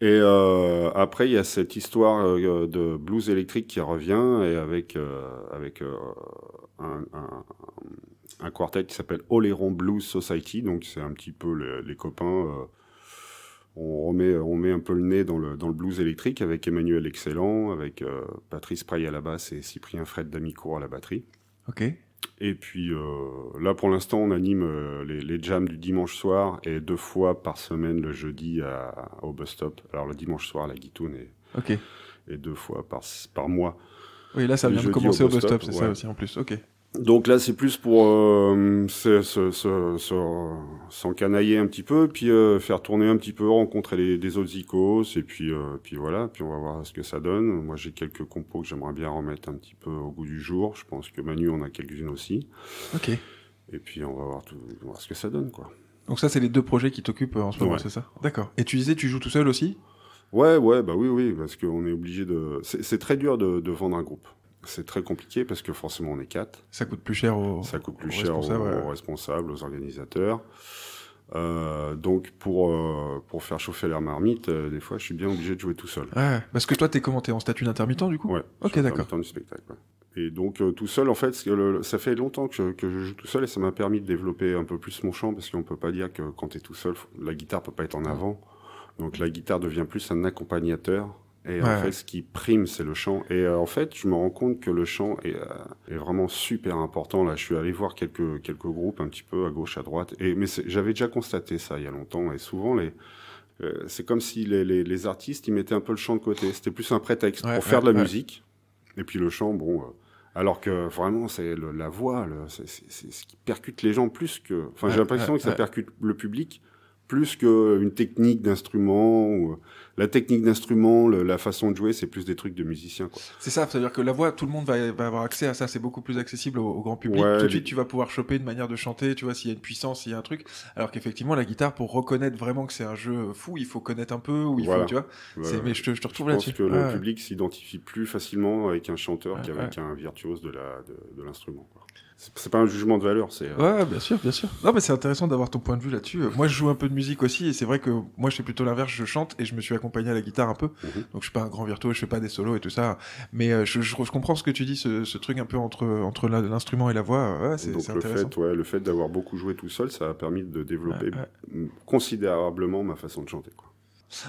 Et euh, après, il y a cette histoire euh, de blues électrique qui revient, et avec, euh, avec un, quartet qui s'appelle Oléron Blues Society, donc c'est un petit peu les copains on remet, on met un peu le nez dans le, dans le blues électrique avec Emmanuel Excellent, avec euh, Patrice Praille à la basse et Cyprien Fred Damicourt à la batterie. Ok. Et puis euh, là, pour l'instant, on anime euh, les, jams du dimanche soir et deux fois par semaine le jeudi au bus stop. Alors le dimanche soir, la guitoune et, et deux fois par, par mois. Oui, là, ça vient de commencer au bus stop, c'est ça aussi en plus. Ok. Donc là, c'est plus pour euh, s'encanailler un petit peu, puis euh, faire tourner un petit peu, rencontrer les, des autres icos, et puis, euh, puis voilà, puis on va voir ce que ça donne. Moi, j'ai quelques compos que j'aimerais bien remettre un petit peu au goût du jour. Je pense que Manu en a quelques-unes aussi. Ok. Et puis on va voir, ce que ça donne, quoi.
Donc ça, c'est les deux projets qui t'occupent en ce moment, c'est ça D'accord.
Et tu disais, tu joues tout seul aussi Ouais, ouais, bah oui, oui, parce qu'on est obligé de... C'est très dur de vendre un groupe c'est très compliqué parce que forcément on est quatre. Ça coûte plus
cher aux, Ça coûte plus cher
responsables, aux, organisateurs. Euh, donc pour, euh, pour faire chauffer l'air marmite, euh, des fois je suis bien obligé de jouer tout seul.
Ah, parce que toi t'es es commenté en statut d'intermittent du coup Ouais. Ok d'accord.
du spectacle. Et donc tout seul en fait, ça fait longtemps que je, joue tout seul et ça m'a permis de développer un peu plus mon chant parce qu'on peut pas dire que quand tu es tout seul, la guitare peut pas être en avant. Donc la guitare devient plus un accompagnateur et en fait, ce qui prime, c'est le chant. Et euh, en fait, je me rends compte que le chant euh, est, vraiment super important. Là, je suis allé voir quelques, quelques groupes un petit peu à gauche, à droite. Et, mais j'avais déjà constaté ça il y a longtemps. Et souvent, euh, c'est comme si les, artistes, ils mettaient un peu le chant de côté. C'était plus un prétexte pour faire de la musique. Et puis le chant, bon. alors que vraiment, c'est la voix, c'est ce qui percute les gens plus que. Enfin, j'ai l'impression que ça percute le public plus qu'une technique d'instrument. Ou... Euh, la technique d'instrument, la façon de jouer, c'est plus des trucs de musicien.
C'est ça, c'est-à-dire que la voix, tout le monde va, avoir accès à ça, c'est beaucoup plus accessible au, grand public. tout de suite, tu vas pouvoir choper une manière de chanter, tu vois, s'il y a une puissance, s'il y a un truc. Alors qu'effectivement, la guitare, pour reconnaître vraiment que c'est un jeu fou, il faut connaître un peu, ou il faut, tu vois. Mais je te, retrouve là-dessus. Je pense que le ah. public
s'identifie plus facilement avec un chanteur qu'avec un virtuose de l'instrument. De, de c'est pas un jugement de valeur, c'est. Euh,
ouais, bien sûr, bien sûr. Non, mais c'est intéressant d'avoir ton point de vue là-dessus. Moi, je joue un peu de musique aussi, et c'est vrai que moi, je fais plutôt l'inverse. Je chante et je me suis accompagné à la guitare un peu. Mhm. Donc, je suis pas un grand virtuose, je fais pas des solos et tout ça. Mais euh, je, comprends ce que tu dis, ce, truc un peu entre, entre l'instrument et la voix. c'est intéressant.
Le fait, d'avoir beaucoup joué tout seul, ça a permis de développer considérablement ma façon de chanter.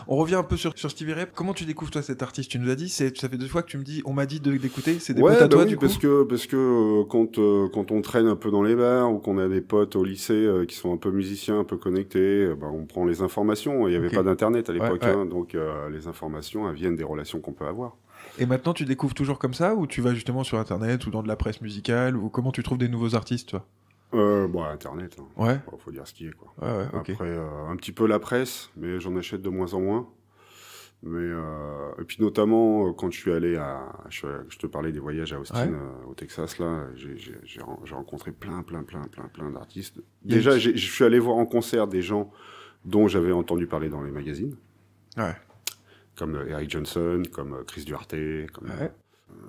On revient un peu sur, sur Stevie Ray. Comment tu découvres, toi, cet artiste Tu nous as dit, ça fait deux fois que tu me dis, on m'a dit d'écouter, c'est des potes à bah toi, du coup parce
que, parce que euh, euh, quand, on traîne un peu dans les bars ou qu'on a des potes au lycée euh, qui sont un peu musiciens, un peu connectés, bah, on prend les informations. Il n'y avait pas d'Internet à l'époque, hein, donc les informations viennent des relations qu'on peut avoir.
Et maintenant, tu découvres toujours comme ça ou tu vas justement sur Internet ou dans de la presse musicale ou comment tu trouves des nouveaux artistes, toi
euh, bon, Internet. il hein. Ouais. faut dire ce qui est, quoi. Après, euh, un petit peu la presse, mais j'en achète de moins en moins. Mais, euh, et puis notamment, euh, quand je suis allé à. Je, te parlais des voyages à Austin, euh, au Texas, là, j'ai rencontré plein, plein, plein, plein, plein d'artistes. Déjà, je suis allé voir en concert des gens dont j'avais entendu parler dans les magazines. Ouais. Comme Eric Johnson, comme Chris Duarte, comme. Ouais.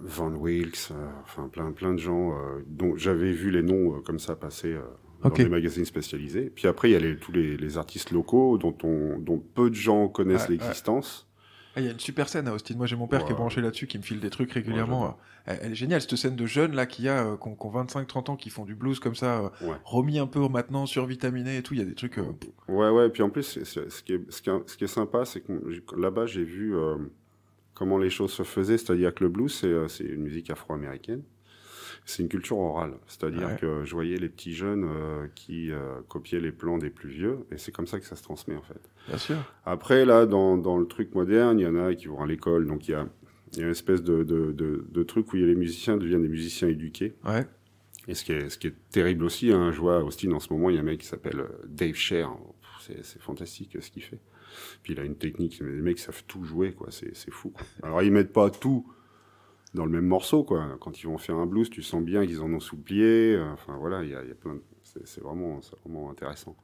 Van Wilkes, euh, enfin plein, plein de gens euh, dont j'avais vu les noms euh, comme ça passer dans les magazines spécialisés. Puis après, il y a tous les, artistes locaux dont, on, dont peu de gens connaissent l'existence.
Ah, il y a une super scène à Austin. Moi, j'ai mon père qui est branché là-dessus, qui me file des trucs régulièrement. elle est géniale, cette scène de jeunes là qui a, 25-30 ans, qui font du blues comme ça, remis un peu maintenant, survitaminés. et tout. Il y a des trucs.
Ouais Ouais, Et Puis en plus, ce, qui est, ce qui est sympa, c'est que là-bas, j'ai vu comment les choses se faisaient. C'est-à-dire que le blues, c'est euh, une musique afro-américaine. C'est une culture orale. C'est-à-dire que je voyais les petits jeunes euh, qui euh, copiaient les plans des plus vieux. Et c'est comme ça que ça se transmet, en fait. Bien sûr. Après, là, dans, le truc moderne, il y en a qui vont à l'école. Donc, il y a, une espèce de, truc où les musiciens deviennent des musiciens éduqués. Ouais. Et ce qui est, terrible aussi, hein, je vois Austin en ce moment, il y a un mec qui s'appelle Dave Sher, C'est fantastique ce qu'il fait. Puis il a une technique, les mecs savent tout jouer, quoi. C'est fou. Alors ils mettent pas tout dans le même morceau, Quand ils vont faire un blues, tu sens bien qu'ils en ont souplié. Euh, enfin voilà, il y, a plein. C'est vraiment, vraiment intéressant.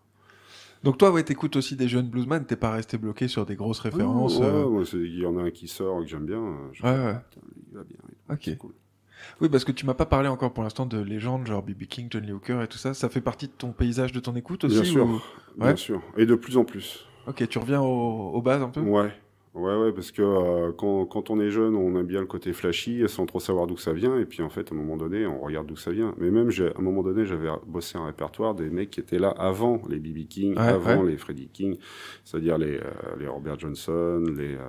Donc toi, ouais, écoutes aussi des jeunes bluesman, t'es pas resté bloqué sur des grosses références. Euh?
il y en a un qui sort que j'aime bien. Euh, ouais, il va bien.
Ok. Oui, parce que tu m'as pas parlé encore pour l'instant de légendes, genre B.B. King, John Hooker et tout ça. Ça fait partie de ton paysage, de ton écoute aussi bien sûr.
Et de plus en plus.
Ok, tu reviens aux, bases un peu Ouais.
Ouais, ouais, parce que euh, quand, on est jeune, on aime bien le côté flashy sans trop savoir d'où ça vient. Et puis en fait, à un moment donné, on regarde d'où ça vient. Mais même, à un moment donné, j'avais bossé un répertoire des mecs qui étaient là avant les BB King, avant les Freddie King, c'est-à-dire les, euh, les, Robert Johnson, les, euh,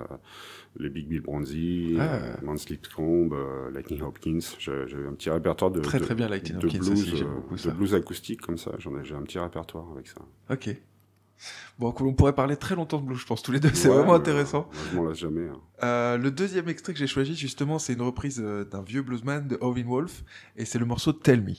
les Big Bill Bronzy, ouais, ah. Lipscomb, Lightning Hopkins. J'avais un petit répertoire de, très, très bien, blues, de blues acoustique comme ça. J'en ai, j'ai un petit répertoire avec ça.
Ok. Bon, on pourrait parler très longtemps de blues, je pense, tous les deux, c'est vraiment intéressant.
Euh, jamais. Hein.
Euh, le deuxième extrait que j'ai choisi, justement, c'est une reprise euh, d'un vieux bluesman de Owen Wolf, et c'est le morceau Tell Me.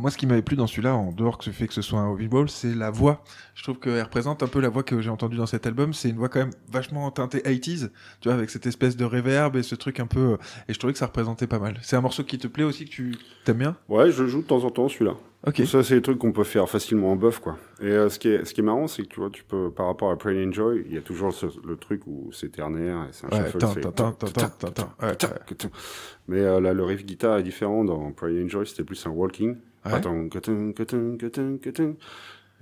Bah, moi, ce qui m'avait plu dans celui-là, en dehors que ce fait que ce soit un hobby ball, c'est la voix. Je trouve qu'elle représente un peu la voix que j'ai entendue dans cet album. C'est une voix quand même vachement teintée 80s, tu vois, avec cette espèce de réverb et ce truc un peu. Euh, et je trouvais que ça représentait pas mal. C'est un morceau qui te plaît aussi, que tu
t'aimes bien Ouais, je joue de temps en temps celui-là. Ok. Ça, c'est des trucs qu'on peut faire facilement en buff, quoi. Et euh, ce, qui est, ce qui est marrant, c'est que tu vois, tu peux, par rapport à Pray Enjoy, il y a toujours le truc où c'est ternaire et c'est un ouais, attends. Mais euh, là, le riff guitare est différent. Dans Pray Enjoy, c'était plus un walking.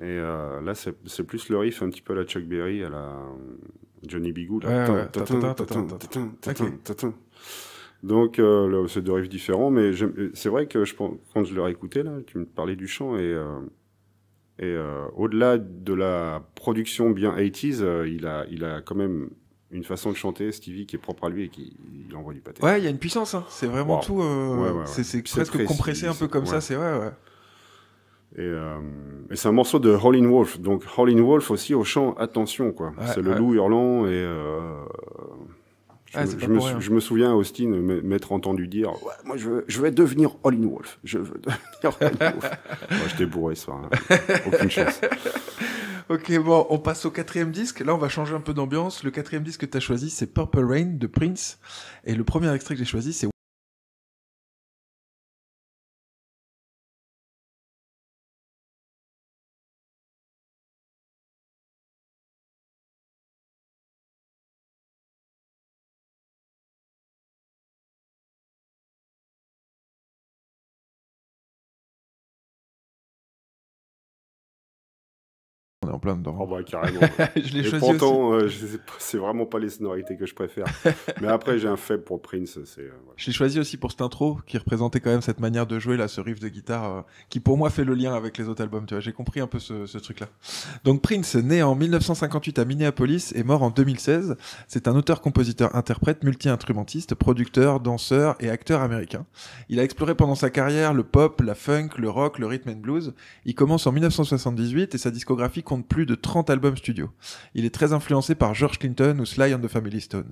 Et euh, là, c'est plus le riff un petit peu à la Chuck Berry, à la euh, Johnny Bigou. Donc, c'est deux riffs différents, mais euh, c'est vrai que je, quand je l'ai écouté, là, tu me parlais du chant, et, et au-delà de la production bien 80s, il, a, il a quand même une façon de chanter Stevie qui est propre à lui et qui il envoie du pâté. Ouais, il y a une puissance, hein. c'est vraiment tout. Euh, C'est presque compressé un peu comme ça, c'est vrai, ouais. Et, euh, et c'est un morceau de Howlin' Wolf, donc Howlin' Wolf aussi au chant Attention, quoi. c'est le loup hurlant et euh,
ah, je, me,
souviens, Austin, m'être entendu dire ouais, Moi, je, je vais devenir All-in Wolf. Je veux <laughs> devenir Wolf. Moi, j'étais bourré ce soir. Hein. <laughs> Aucune chance.
ok, bon, on passe au quatrième disque. Là, on va changer un peu d'ambiance. Le quatrième disque que tu as choisi, c'est Purple Rain de Prince. Et le premier extrait que j'ai choisi, c'est
dedans. Oh, bah, carrément. <laughs> je l'ai choisi aussi. Euh, c'est vraiment pas les sonorités que je préfère. <laughs> Mais après, j'ai un faible pour Prince. C'est. Euh,
je l'ai choisi aussi pour cette intro qui représentait quand même cette manière de jouer là, ce riff de guitare euh, qui pour moi fait le lien avec les autres albums. Tu vois, j'ai compris un peu ce, truc là. Donc Prince, né en 1958 à Minneapolis et mort en 2016, c'est un auteur-compositeur-interprète, multi-instrumentiste, producteur, danseur et acteur américain. Il a exploré pendant sa carrière le pop, la funk, le rock, le rhythm and blues. Il commence en 1978 et sa discographie compte plus de 30 albums studio. Il est très influencé par George Clinton ou Sly and the Family Stone.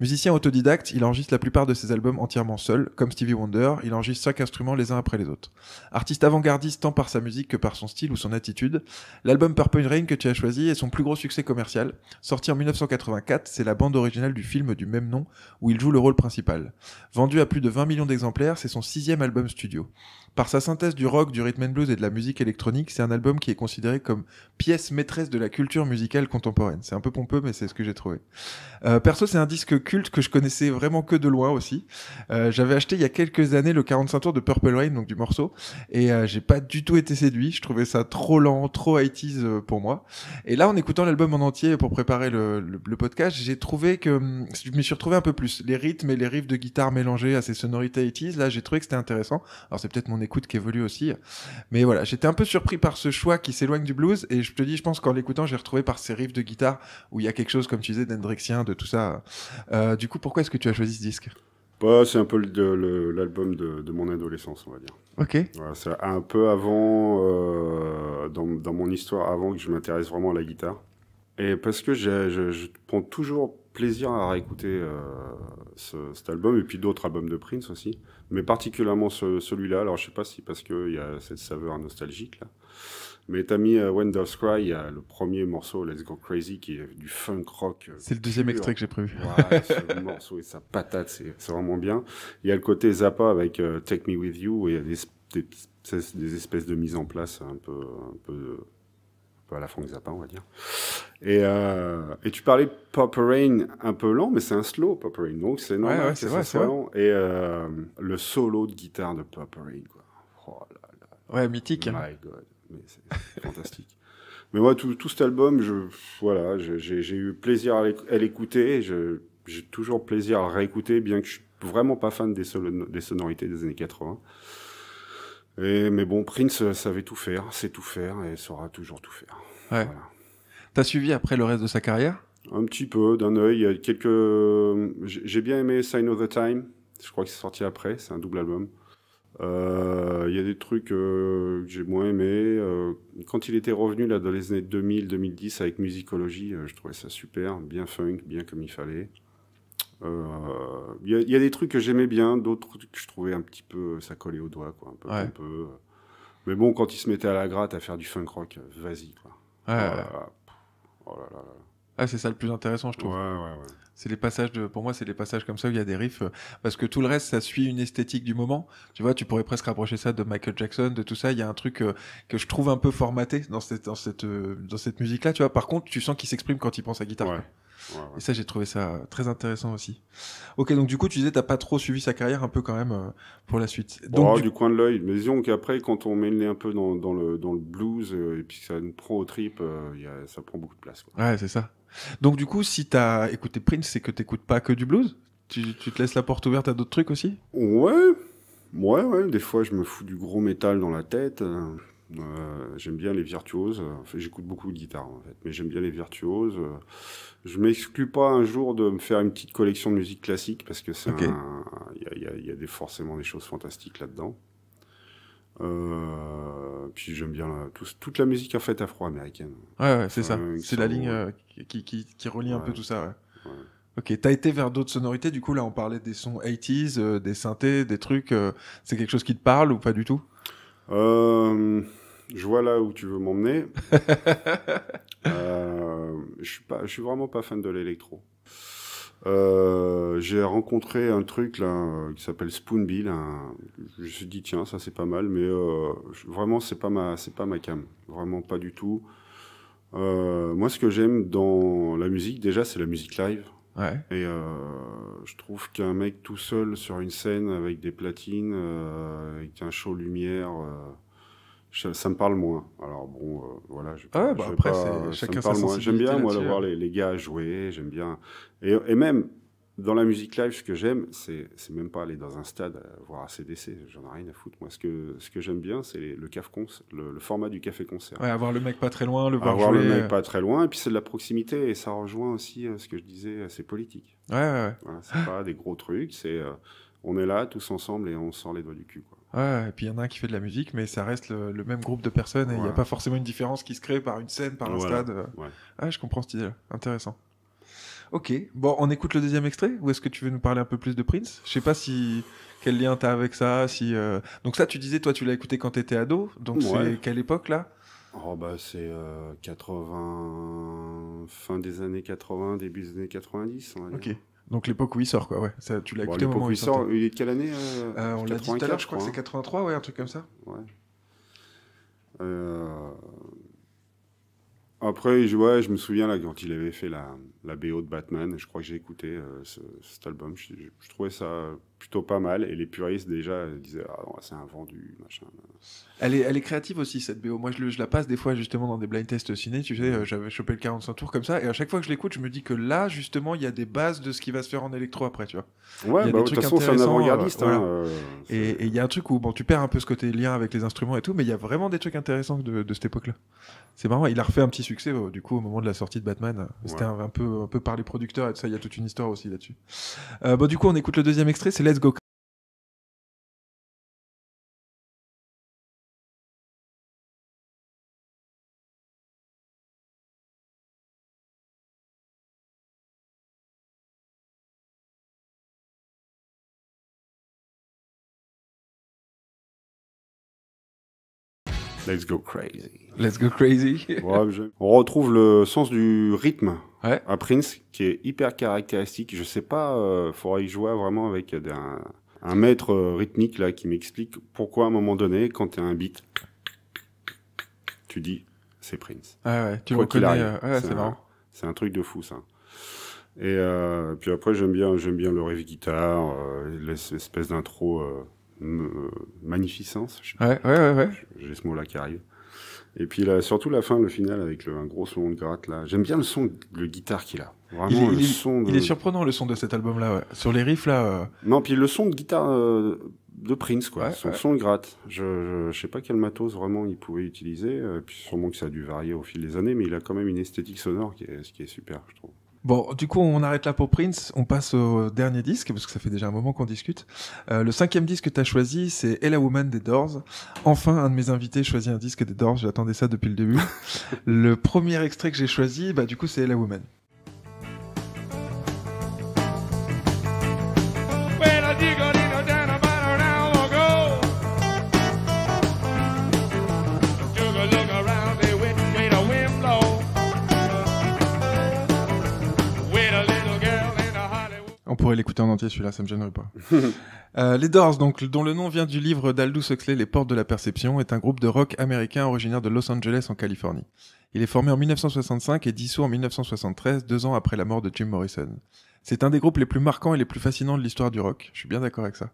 Musicien autodidacte, il enregistre la plupart de ses albums entièrement seul, comme Stevie Wonder, il enregistre chaque instrument les uns après les autres. Artiste avant-gardiste tant par sa musique que par son style ou son attitude, l'album Purple Rain que tu as choisi est son plus gros succès commercial. Sorti en 1984, c'est la bande originale du film du même nom où il joue le rôle principal. Vendu à plus de 20 millions d'exemplaires, c'est son sixième album studio. Par sa synthèse du rock, du rhythm and blues et de la musique électronique, c'est un album qui est considéré comme pièce maîtresse de la culture musicale contemporaine. C'est un peu pompeux, mais c'est ce que j'ai trouvé. Euh, perso, c'est un disque culte que je connaissais vraiment que de loin aussi. Euh, J'avais acheté il y a quelques années le 45 tours de Purple Rain, donc du morceau, et euh, j'ai pas du tout été séduit. Je trouvais ça trop lent, trop 80 euh, pour moi. Et là, en écoutant l'album en entier pour préparer le, le, podcast, j'ai trouvé que hum, je me suis retrouvé un peu plus. Les rythmes et les riffs de guitare mélangés à ces sonorités 80 là, j'ai trouvé que c'était intéressant. Alors c'est peut-être mon écoute qui évolue aussi. Mais voilà, j'étais un peu surpris par ce choix qui s'éloigne du blues. Et je te dis, je pense qu'en l'écoutant, j'ai retrouvé par ces riffs de guitare où il y a quelque chose, comme tu disais, d'Hendrixien, de tout ça. Euh, du coup, pourquoi est-ce que tu as choisi ce disque
bah, C'est un peu l'album de, mon adolescence, on va dire. Ok. Voilà, c'est un peu avant, euh, dans, mon histoire, avant que je m'intéresse vraiment à la guitare. Et parce que je, je, je, prends toujours plaisir à réécouter euh, ce, cet album et puis d'autres albums de Prince aussi, mais particulièrement ce, celui-là. Alors je sais pas si parce qu'il y a cette saveur nostalgique là. Mais t'as mis euh, When Doves Cry, il y a le premier morceau, Let's Go Crazy, qui est du funk rock. Euh, c'est le deuxième extrait que j'ai prévu. Ouais, ce <laughs> morceau et sa patate, c'est vraiment bien. Il y a le côté Zappa avec Take Me With You, et il y a des, espèces de mise en place un peu, un peu à la Franck Zappa, on va dire. Euh, et, tu parlais Pop Rain un peu lent, mais c'est un slow Pop Rain, donc c'est normal. Ouais, ouais, c'est vrai, c'est lent. Et euh, le solo de guitare de Pop Rain, quoi. Oh là là. Ouais, mythique. Hein. My God, mais c'est fantastique. <laughs> Mais moi, tout, cet album, je, voilà, j'ai eu plaisir à l'écouter. J'ai toujours plaisir à réécouter, bien que je suis vraiment pas fan des, des sonorités des années 80 mais bon, Prince euh, savait tout faire, sait tout faire et saura toujours tout faire.
Ouais. T'as suivi après le reste de sa carrière
Un petit peu, d'un œil. quelques. Euh, j'ai bien aimé Sign of the Time. Je crois que c'est sorti après. C'est un double album. Euh, il y a des trucs que j'ai moins aimé. quand il était revenu là, dans les années 2000-2010 avec Musicology, je trouvais ça super, bien funk, bien comme il fallait. Euh, il y, a des trucs que j'aimais bien, d'autres que je trouvais un petit peu, euh, ça collait au doigt, quoi, un peu, Mais bon, quand il se mettait à la gratte à faire du funk rock, vas-y, quoi.
Ah, c'est ça le plus intéressant, je trouve. C'est les passages de, pour moi, c'est les passages comme ça où il y a des riffs, euh, parce que tout le reste, ça suit une esthétique du moment. Tu vois, tu pourrais presque rapprocher ça de Michael Jackson, de tout ça. Il y a un truc que je trouve un peu formaté dans cette, dans cette, dans cette musique-là, tu vois. Par contre, tu sens qu'il s'exprime quand il pense à guitare. Ouais. Et ça, j'ai trouvé ça très intéressant aussi. Ok, donc du coup, tu disais, t'as pas trop suivi sa carrière un peu quand même euh, pour la suite. Donc, du...
coin de l'œil. Mais disons qu'après, quand on met le un peu dans, le, dans le, blues euh, et puis ça nous prend aux tripes, euh, ça prend beaucoup de place. Quoi.
Ouais, c'est ça. Donc du coup, si t'as écouté Prince, c'est que t'écoutes pas que du blues tu, te laisses la porte ouverte à d'autres trucs aussi
Ouais. Ouais, ouais, des fois je me fous du gros métal dans la tête. Hein. Euh, j'aime bien les virtuoses. j'écoute beaucoup de guitare, en fait, mais j'aime bien les virtuoses. Je m'exclus pas un jour de me faire une petite collection de musique classique parce que c'est il y a, forcément des choses fantastiques là-dedans. Euh, puis j'aime bien toute la musique en fait afro-américaine. Ouais, c'est ça. C'est la ligne euh,
qui, relie un peu tout ça. Ok, t'as été vers d'autres sonorités. Du coup, là, on parlait des sons 80s, des synthés, des trucs.
c'est quelque chose qui te parle ou pas du tout euh, je vois là où tu veux m'emmener. <laughs> Euh, je suis pas, je suis vraiment pas fan de l'électro. Euh, j'ai rencontré un truc là qui s'appelle Spoonbill. Je me suis dit tiens ça c'est pas mal, mais vraiment c'est pas ma c'est pas ma cam, vraiment pas du tout. moi ce que j'aime dans la musique déjà c'est la musique live. Et euh, je trouve qu'un mec tout seul sur une scène avec des platines, euh, avec un chaud lumière, euh, ça me parle moins. Alors bon, euh, voilà. Je, ah, bah après, pas, chacun ça me J'aime bien, moi, voir hein. les, les, gars jouer, j'aime bien. Et, et, même, dans la musique live, ce que j'aime, c'est, même pas aller dans un stade euh, voir CDC, J'en ai rien à foutre. Moi, ce que, ce que j'aime bien, c'est le, le, format du café-concert. Ouais, avoir le mec pas très loin, le voir Avoir le mec euh. pas très loin, et puis c'est de la proximité, et ça rejoint aussi euh, ce que je disais, c'est politique. Ouais, ouais, ouais. c'est pas des gros trucs, c'est on est là tous ensemble et on sort les doigts du cul. Quoi.
Ouais, et puis il y en a un qui fait de la musique, mais ça reste le, même groupe de personnes, et il n'y a pas forcément une différence qui se crée par une scène, par un stade. Ouais. Ah, je comprends cette idée-là. Intéressant. Ok, bon, on écoute le deuxième extrait ou est-ce que tu veux nous parler un peu plus de Prince Je sais pas si quel lien t'as avec ça, si euh, donc ça tu disais toi tu l'as écouté quand t'étais ado, donc c'est quelle époque là
Oh bah c'est 80 euh, fin des années 80, début des années 90. Ok.
Donc l'époque où il sort quoi, ouais. tu l'as écouté au moment où il sort. Il
est quelle année euh, On l'a dit tout à l'heure, je crois, que c'est
83, ouais, un truc comme ça.
Ouais. Après, je, je me souviens là, quand il avait fait la, la BO de Batman. Je crois que j'ai écouté euh, cet album. Je, trouvais ça plutôt pas mal. Et les puristes, déjà, euh, disaient Ah, c'est un vendu, machin.
Elle est, elle est créative aussi, cette BO. Moi, je, je la passe des fois, justement, dans des blind tests ciné. Tu sais, euh, j'avais chopé le 45 tours comme ça. Et à chaque fois que je l'écoute, je me dis que là, justement, il y a des bases de ce qui va se faire en électro après, tu vois. Ouais, bah, de toute façon, c'est un avant-gardiste. Hein, et il y a un truc où, bon, tu perds un peu ce côté lien avec les instruments et tout, mais il y a vraiment des trucs intéressants de, cette époque-là. C'est marrant. Il a refait un petit succès, du coup, au moment de la sortie de Batman. C'était un peu un peu par les producteurs et tout ça. Il y a toute une histoire aussi là-dessus. Euh, bon, du coup, on écoute le deuxième extrait, c'est Let's Go.
Let's go crazy. Let's go crazy. on retrouve le sens du rythme un Prince qui est hyper caractéristique. Je sais pas, il euh, faudra y jouer vraiment avec un, maître euh, rythmique là qui m'explique pourquoi à un moment donné, quand tu as un beat, tu dis c'est Prince. tu vois qu'il euh, c'est C'est un truc de fou ça. Et puis après j'aime bien j'aime bien le riff guitare, l'espèce d'intro magnificence. J'ai ce mot là qui arrive. Et puis là, surtout la fin, le final avec le, un gros son de gratte là. J'aime bien le son, de guitare qu'il a. Vraiment, il est, le son il est
surprenant le son de cet album là. Sur les riffs là. Euh.
Non, puis le son de guitare euh, de Prince quoi. son son de gratte. Je, je, sais pas quel matos vraiment il pouvait utiliser. Euh, puis sûrement que ça a dû varier au fil des années, mais il a quand même une esthétique sonore qui est, qui est super, je trouve.
Bon, du coup, on arrête là pour Prince. On passe au dernier disque, parce que ça fait déjà un moment qu'on discute. Euh, le cinquième disque que tu as choisi, c'est Ella Woman des Doors. Enfin, un de mes invités choisit un disque des Doors. J'attendais ça depuis le début. <laughs> le premier extrait que j'ai choisi, bah, du coup, c'est Ella Woman. On pourrait l'écouter en entier celui-là, ça me gênerait pas. <laughs> Euh, les Doors, donc, dont le nom vient du livre d'Aldous Huxley, Les Portes de la Perception, est un groupe de rock américain originaire de Los Angeles en Californie. Il est formé en 1965 et dissous en 1973, deux ans après la mort de Jim Morrison. C'est un des groupes les plus marquants et les plus fascinants de l'histoire du rock. Je suis bien d'accord avec ça.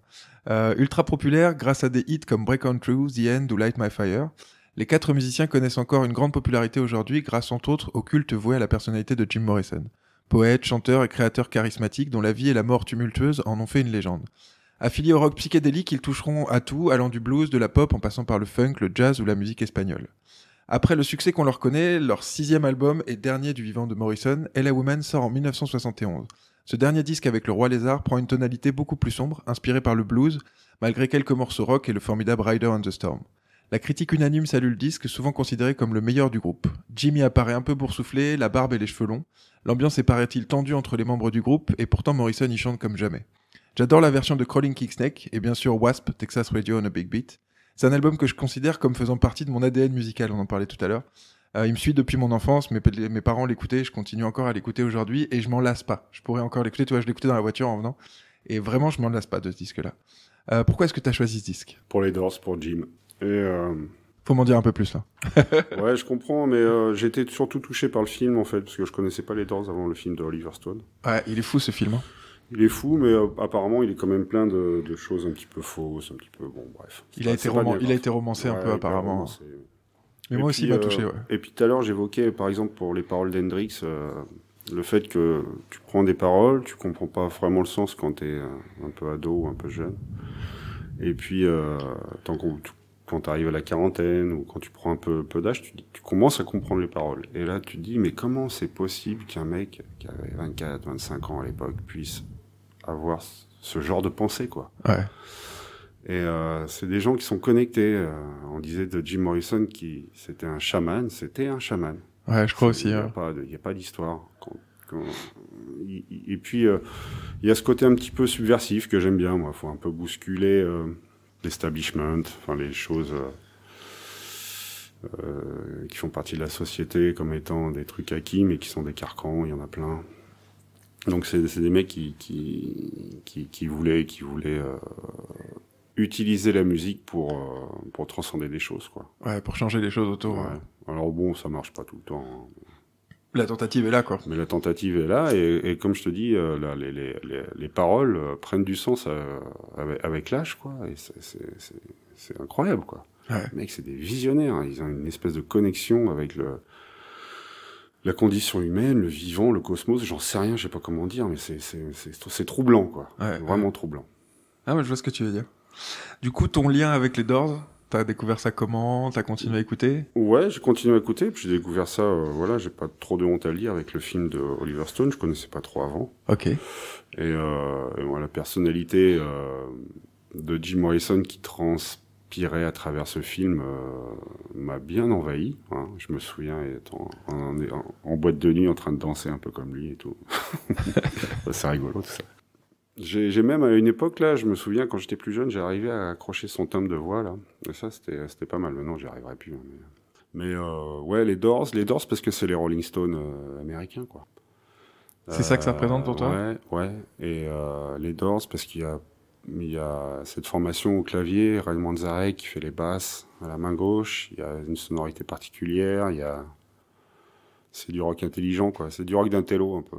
Euh, ultra populaire grâce à des hits comme Break On True, The End ou Light My Fire. Les quatre musiciens connaissent encore une grande popularité aujourd'hui grâce entre autres au culte voué à la personnalité de Jim Morrison. Poète, chanteur et créateur charismatique dont la vie et la mort tumultueuse en ont fait une légende. Affiliés au rock psychédélique, ils toucheront à tout, allant du blues, de la pop en passant par le funk, le jazz ou la musique espagnole. Après le succès qu'on leur connaît, leur sixième album et dernier du vivant de Morrison, Ella Woman sort en 1971. Ce dernier disque avec le Roi Lézard prend une tonalité beaucoup plus sombre, inspirée par le blues, malgré quelques morceaux rock et le formidable Rider on the Storm. La critique unanime salue le disque, souvent considéré comme le meilleur du groupe. Jimmy apparaît un peu boursouflé, la barbe et les cheveux longs. L'ambiance est paraît-il tendue entre les membres du groupe, et pourtant Morrison y chante comme jamais. J'adore la version de Crawling Kicksnake, et bien sûr Wasp, Texas Radio on a Big Beat. C'est un album que je considère comme faisant partie de mon ADN musical, on en parlait tout à l'heure. Euh, il me suit depuis mon enfance, mes, parents l'écoutaient, je continue encore à l'écouter aujourd'hui, et je m'en lasse pas. Je pourrais encore l'écouter, tu vois, je l'écoutais dans la voiture en venant, et vraiment je m'en lasse pas de ce disque-là. Euh, pourquoi est-ce que tu as choisi ce disque
Pour les Doors, pour Jim. Et euh, Faut m'en dire un peu plus là. <laughs> ouais, je comprends, mais euh, j'étais surtout touché par le film en fait, parce que je connaissais pas les Doors avant le film de Oliver Stone.
Ouais, il est fou ce film. Hein.
Il est fou, mais euh, apparemment, il est quand même plein de, choses un petit peu fausses, un petit peu. Bon, bref. Il, a été, il a hein. été romancé un peu, apparemment. Mais moi aussi, il m'a touché, ouais. Et puis tout à l'heure, j'évoquais, par exemple, pour les paroles d'Hendrix, le fait que tu prends des paroles, tu comprends pas vraiment le sens quand tu es un peu ado ou un peu jeune. Et puis, tant qu'on quand tu arrives à la quarantaine ou quand tu prends un peu, peu d'âge, tu, commences à comprendre les paroles. Et là, tu te dis, mais comment c'est possible qu'un mec qui avait 24, 25 ans à l'époque puisse avoir ce genre de pensée, quoi. Et euh, c'est des gens qui sont connectés. Euh, on disait de Jim Morrison qui c'était un chaman, c'était un chaman. Ouais, je crois aussi. Il n'y a pas d'histoire. Et puis, euh, il y a ce côté un petit peu subversif que j'aime bien, moi. faut un peu bousculer l'establishment, enfin les choses euh, euh, qui font partie de la société comme étant des trucs acquis, mais qui sont des carcans, il y en a plein. Donc c'est des mecs qui, qui, qui, voulaient, qui voulaient euh, utiliser la musique pour, pour transcender des choses. Quoi. Ouais, pour changer les choses autour. Alors bon, ça marche pas tout le temps. Hein. La tentative est là, quoi. Mais la tentative est là, et, et comme je te dis, euh, là, les, les, les, les, paroles euh, prennent du sens euh, avec, l'âge, quoi. Et c'est incroyable, quoi. Ouais. Les c'est des visionnaires. Hein. Ils ont une espèce de connexion avec le, la condition humaine, le vivant, le cosmos. J'en sais rien, je sais pas comment dire, mais c'est troublant, quoi. vraiment troublant.
Ah, ouais, je vois ce que tu veux dire. Du coup, ton lien avec les Doors, T'as découvert ça comment T'as continué à écouter
Ouais, j'ai continué à écouter. Puis j'ai découvert ça, euh, voilà, j'ai pas trop de honte à lire avec le film de Oliver Stone. Je connaissais pas trop avant. Ok. Et, euh, la personnalité euh, de Jim Morrison qui transpirait à travers ce film m'a bien envahi. Hein. Je me souviens étant en, en, boîte de nuit en train de danser un peu comme lui et tout. <laughs> C'est rigolo tout ça. J'ai même à une époque, là, je me souviens, quand j'étais plus jeune, j'ai arrivé à accrocher son timbre de voix, là. Et ça, c'était pas mal. Non, j'y arriverais plus. Hein, mais, euh, ouais, les Doors, les Doors, parce que c'est les Rolling Stones euh, américains, quoi.
C'est ça que ça euh, présente pour toi Ouais,
ouais. Et les Doors, parce qu'il y a, il y a cette formation au clavier, Ray Zarek qui fait les basses à la main gauche. Il y a une sonorité particulière. Il y a... C'est du rock intelligent, quoi. C'est du rock d'intello, un peu.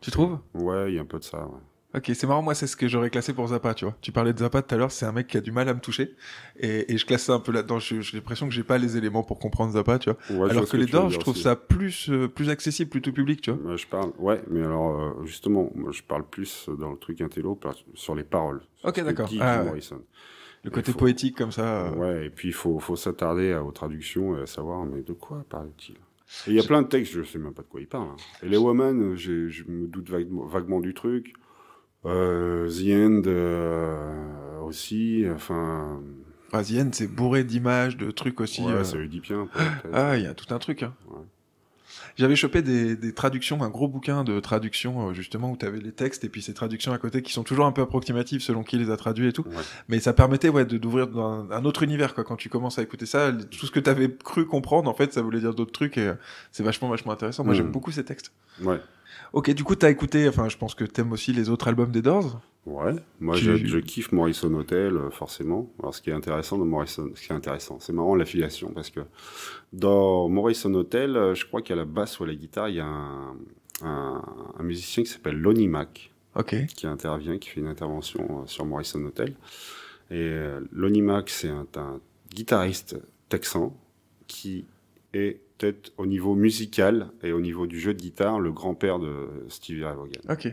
Tu trouves Ouais, il y a un peu de ça, ouais.
Ok, c'est marrant, moi c'est ce que j'aurais classé pour Zappa, tu vois. Tu parlais de Zappa tout à l'heure, c'est un mec qui a du mal à me toucher. Et, je classe ça un peu là-dedans, j'ai l'impression que j'ai pas les éléments pour comprendre Zappa, tu vois. alors que, les Doors, je trouve ça
plus, euh, plus accessible, plutôt public, tu vois. je parle, ouais, mais alors euh, justement, je parle plus dans le truc intello sur les paroles. ok, d'accord. Ah, le côté poétique comme ça. Euh. Ouais, et puis il faut, faut s'attarder aux traductions et à savoir, mais de quoi parle-t-il Il y a plein de textes, je sais même pas de quoi il parle. Hein. Et les Women, je me doute vaguement du truc. Euh, The End euh, aussi, enfin.
Ah, The End, c'est bourré d'images, de trucs aussi. Ouais, euh. dit bien. <gasps> Ah, il y a tout un truc. Hein. J'avais chopé des, traductions, un gros bouquin de traduction, euh, justement, où tu avais les textes et puis ces traductions à côté qui sont toujours un peu approximatives selon qui les a traduits et tout. Mais ça permettait, ouais, d'ouvrir un, un, autre univers, quoi. Quand tu commences à écouter ça, tout ce que tu avais cru comprendre, en fait, ça voulait dire d'autres trucs et euh, c'est vachement, vachement intéressant. Moi, j'aime mm. beaucoup ces textes. Ouais. Ok, du coup, t'as écouté, enfin, je pense que t'aimes aussi les autres albums des Doors.
Ouais, moi je, kiffe Morrison Hotel, euh, forcément. Alors ce qui est intéressant dans Morrison, ce qui est intéressant, c'est marrant l'affiliation parce que dans Morrison Hotel, euh, je crois qu'à la basse ou à la guitare, il y a un, musicien qui s'appelle Lonnie Mack qui intervient, qui fait une intervention euh, sur Morrison Hotel. Et Lonnie Mack, c'est un, guitariste texan qui est peut-être au niveau musical et au niveau du jeu de guitare le grand-père de Stevie Ray Vaughan. Ok.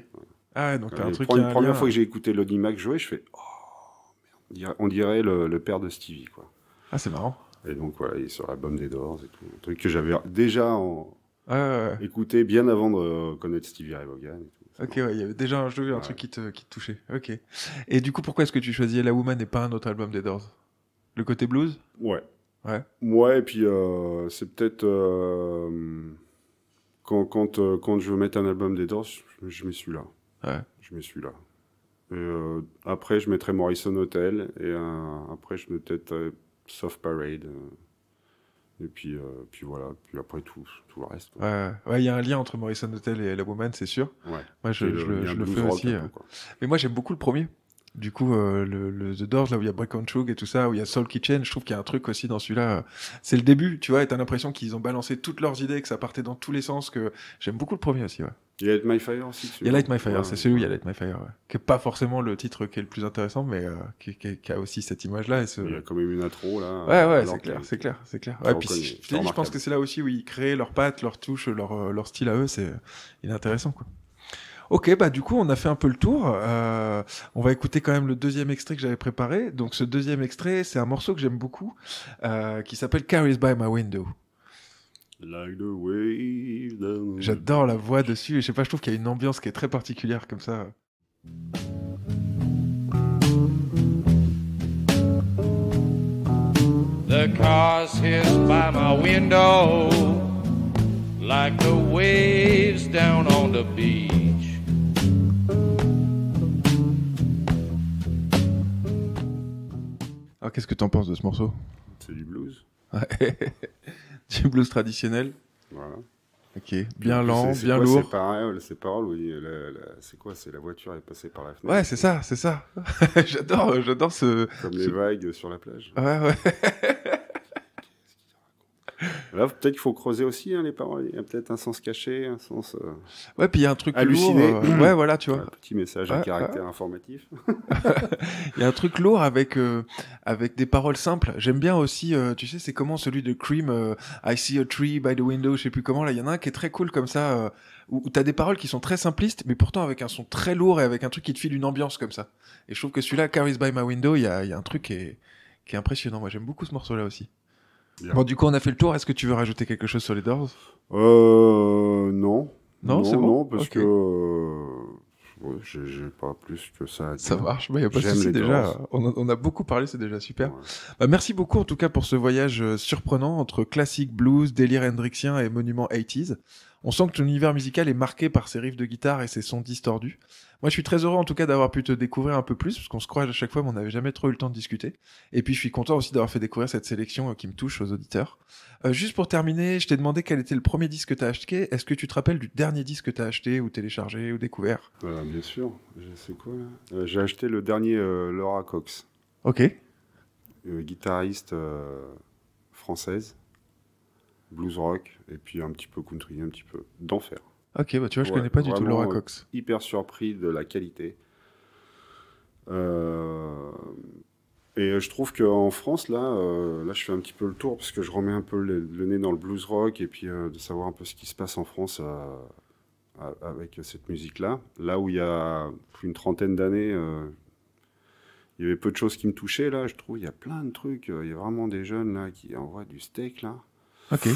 Ah, un truc. La première, fois que j'ai écouté Mac jouer, je fais. Oh, on dirait, le, père de Stevie, quoi. Ah, c'est marrant. Et donc, voilà, il est sur l'album des Doors Un truc que j'avais déjà écouté bien avant de euh, connaître Stevie Ray Vaughan.
Ok, ouais, il y avait déjà un, jeu, un truc qui te, qui touchait. Ok. Et du coup, pourquoi est-ce que tu choisis La Woman et pas un autre album des Doors
Le côté blues Ouais. Ouais. Ouais, et puis euh, c'est peut-être. Euh, quand, je veux mettre un album des Doors, je, je mets celui-là. Je mets celui-là. Euh, après, je mettrai Morrison Hotel. Et après, je mettrai euh, Soft Parade. Euh. Et puis, puis voilà. Puis après, tout, tout le reste. il
y a un lien entre Morrison Hotel et La Woman, c'est sûr. Moi, je, le, fais aussi. mais moi, j'aime beaucoup le premier. Du coup, euh, le, le, The Doors, là où il y a Break on Chug et tout ça, où il y a Soul Kitchen, je trouve qu'il y a un truc aussi dans celui-là. Euh, c'est le début, tu vois, et t'as l'impression qu'ils ont balancé toutes leurs idées, que ça partait dans tous les sens, que j'aime beaucoup le premier aussi, ouais.
Il y a Light My Fire aussi. Il y a Light My Fire, c'est celui
où il y a Light My Fire, ouais. Qui est pas forcément le titre qui est le plus intéressant, mais euh, qui, qui, a aussi cette image-là.
Il y a quand même une intro, là. Ouais, ouais, c'est clair, c'est clair, c'est clair. Ouais, puis je, pense
que c'est là aussi où ils créent leurs pattes, leurs touches, leur, style à eux, c'est, intéressant, quoi. Ok, bah du coup, on a fait un peu le tour. Euh, on va écouter quand même le deuxième extrait que j'avais préparé. Donc ce deuxième extrait, c'est un morceau que j'aime beaucoup, euh, qui s'appelle Carries by My Window. J'adore la voix dessus. je sais pas, je trouve qu'il y a une ambiance qui est très particulière comme ça.
The cars hiss by my window, like the waves down on the beach.
Alors qu'est-ce que tu en penses de ce morceau
C'est du blues. <laughs> du blues traditionnel. Voilà.
Ok, bien lent, bien quoi, lourd.
c'est ces paroles, oui, c'est quoi C'est la voiture est passée par la fenêtre. Ouais, c'est
ça, c'est ça. <laughs> j'adore,
j'adore ce. Comme les vagues sur la plage. Ouais,
ouais. <laughs>
Là, peut-être qu'il faut creuser aussi hein, les paroles. Il y a peut-être un sens caché, un sens. Euh, ouais, puis il y a un truc halluciné. Euh, ouais, <clears throat> voilà, tu vois. Un petit message à caractère informatif.
<laughs> Il y a un truc lourd avec euh, avec des paroles simples. J'aime bien aussi, tu sais, c'est comment celui de Cream, I see a tree by the window, je sais plus comment. Là, il y en a un qui est très cool comme ça où, as des paroles qui sont très simplistes, mais pourtant avec un son très lourd et avec un truc qui te file une ambiance comme ça. Et je trouve que celui-là, Carries by my window, il y a, y a, un truc qui est, qui est impressionnant. Moi, j'aime beaucoup ce morceau-là aussi. Bon, du coup, on a fait le tour. Est-ce que tu veux rajouter quelque chose sur les
Doors Euh. Non. Non, c'est bon. Non, parce que. Euh, ouais, j'ai pas plus que ça à dire. Ça marche, mais bah, il n'y a pas de souci déjà.
On a, beaucoup parlé, c'est déjà super. Bah, merci beaucoup en tout cas pour ce voyage euh, surprenant entre classique blues, délire hendrixien et monument 80s on sent que ton univers musical est marqué par ses riffs de guitare et ses sons distordus. Moi, je suis très heureux en tout cas d'avoir pu te découvrir un peu plus, parce qu'on se croise à chaque fois, mais on n'avait jamais trop eu le temps de discuter. Et puis, je suis content aussi d'avoir fait découvrir cette sélection euh, qui me touche aux auditeurs. Euh, juste pour terminer, je t'ai demandé quel était le premier disque que tu as acheté. Est-ce que tu te rappelles du dernier disque que tu as acheté ou téléchargé ou
découvert euh, Bien sûr. C'est quoi J'ai acheté le dernier Laura Cox. Ok. guitariste française blues rock, et puis un petit peu country, un petit peu d'enfer. Ok, bah tu vois, je connais pas du tout Laura Cox. Euh, hyper surpris de la qualité. Euh, et je trouve qu'en France, là, euh, là, je fais un petit peu le tour parce que je remets un peu le, nez dans le blues rock et puis de savoir un peu ce qui se passe en France avec cette musique-là. Là où il y a une trentaine d'années, il y avait peu de choses qui me touchaient, là, je trouve il y a plein de trucs. Il y a vraiment des jeunes là qui envoient du steak là. Ok.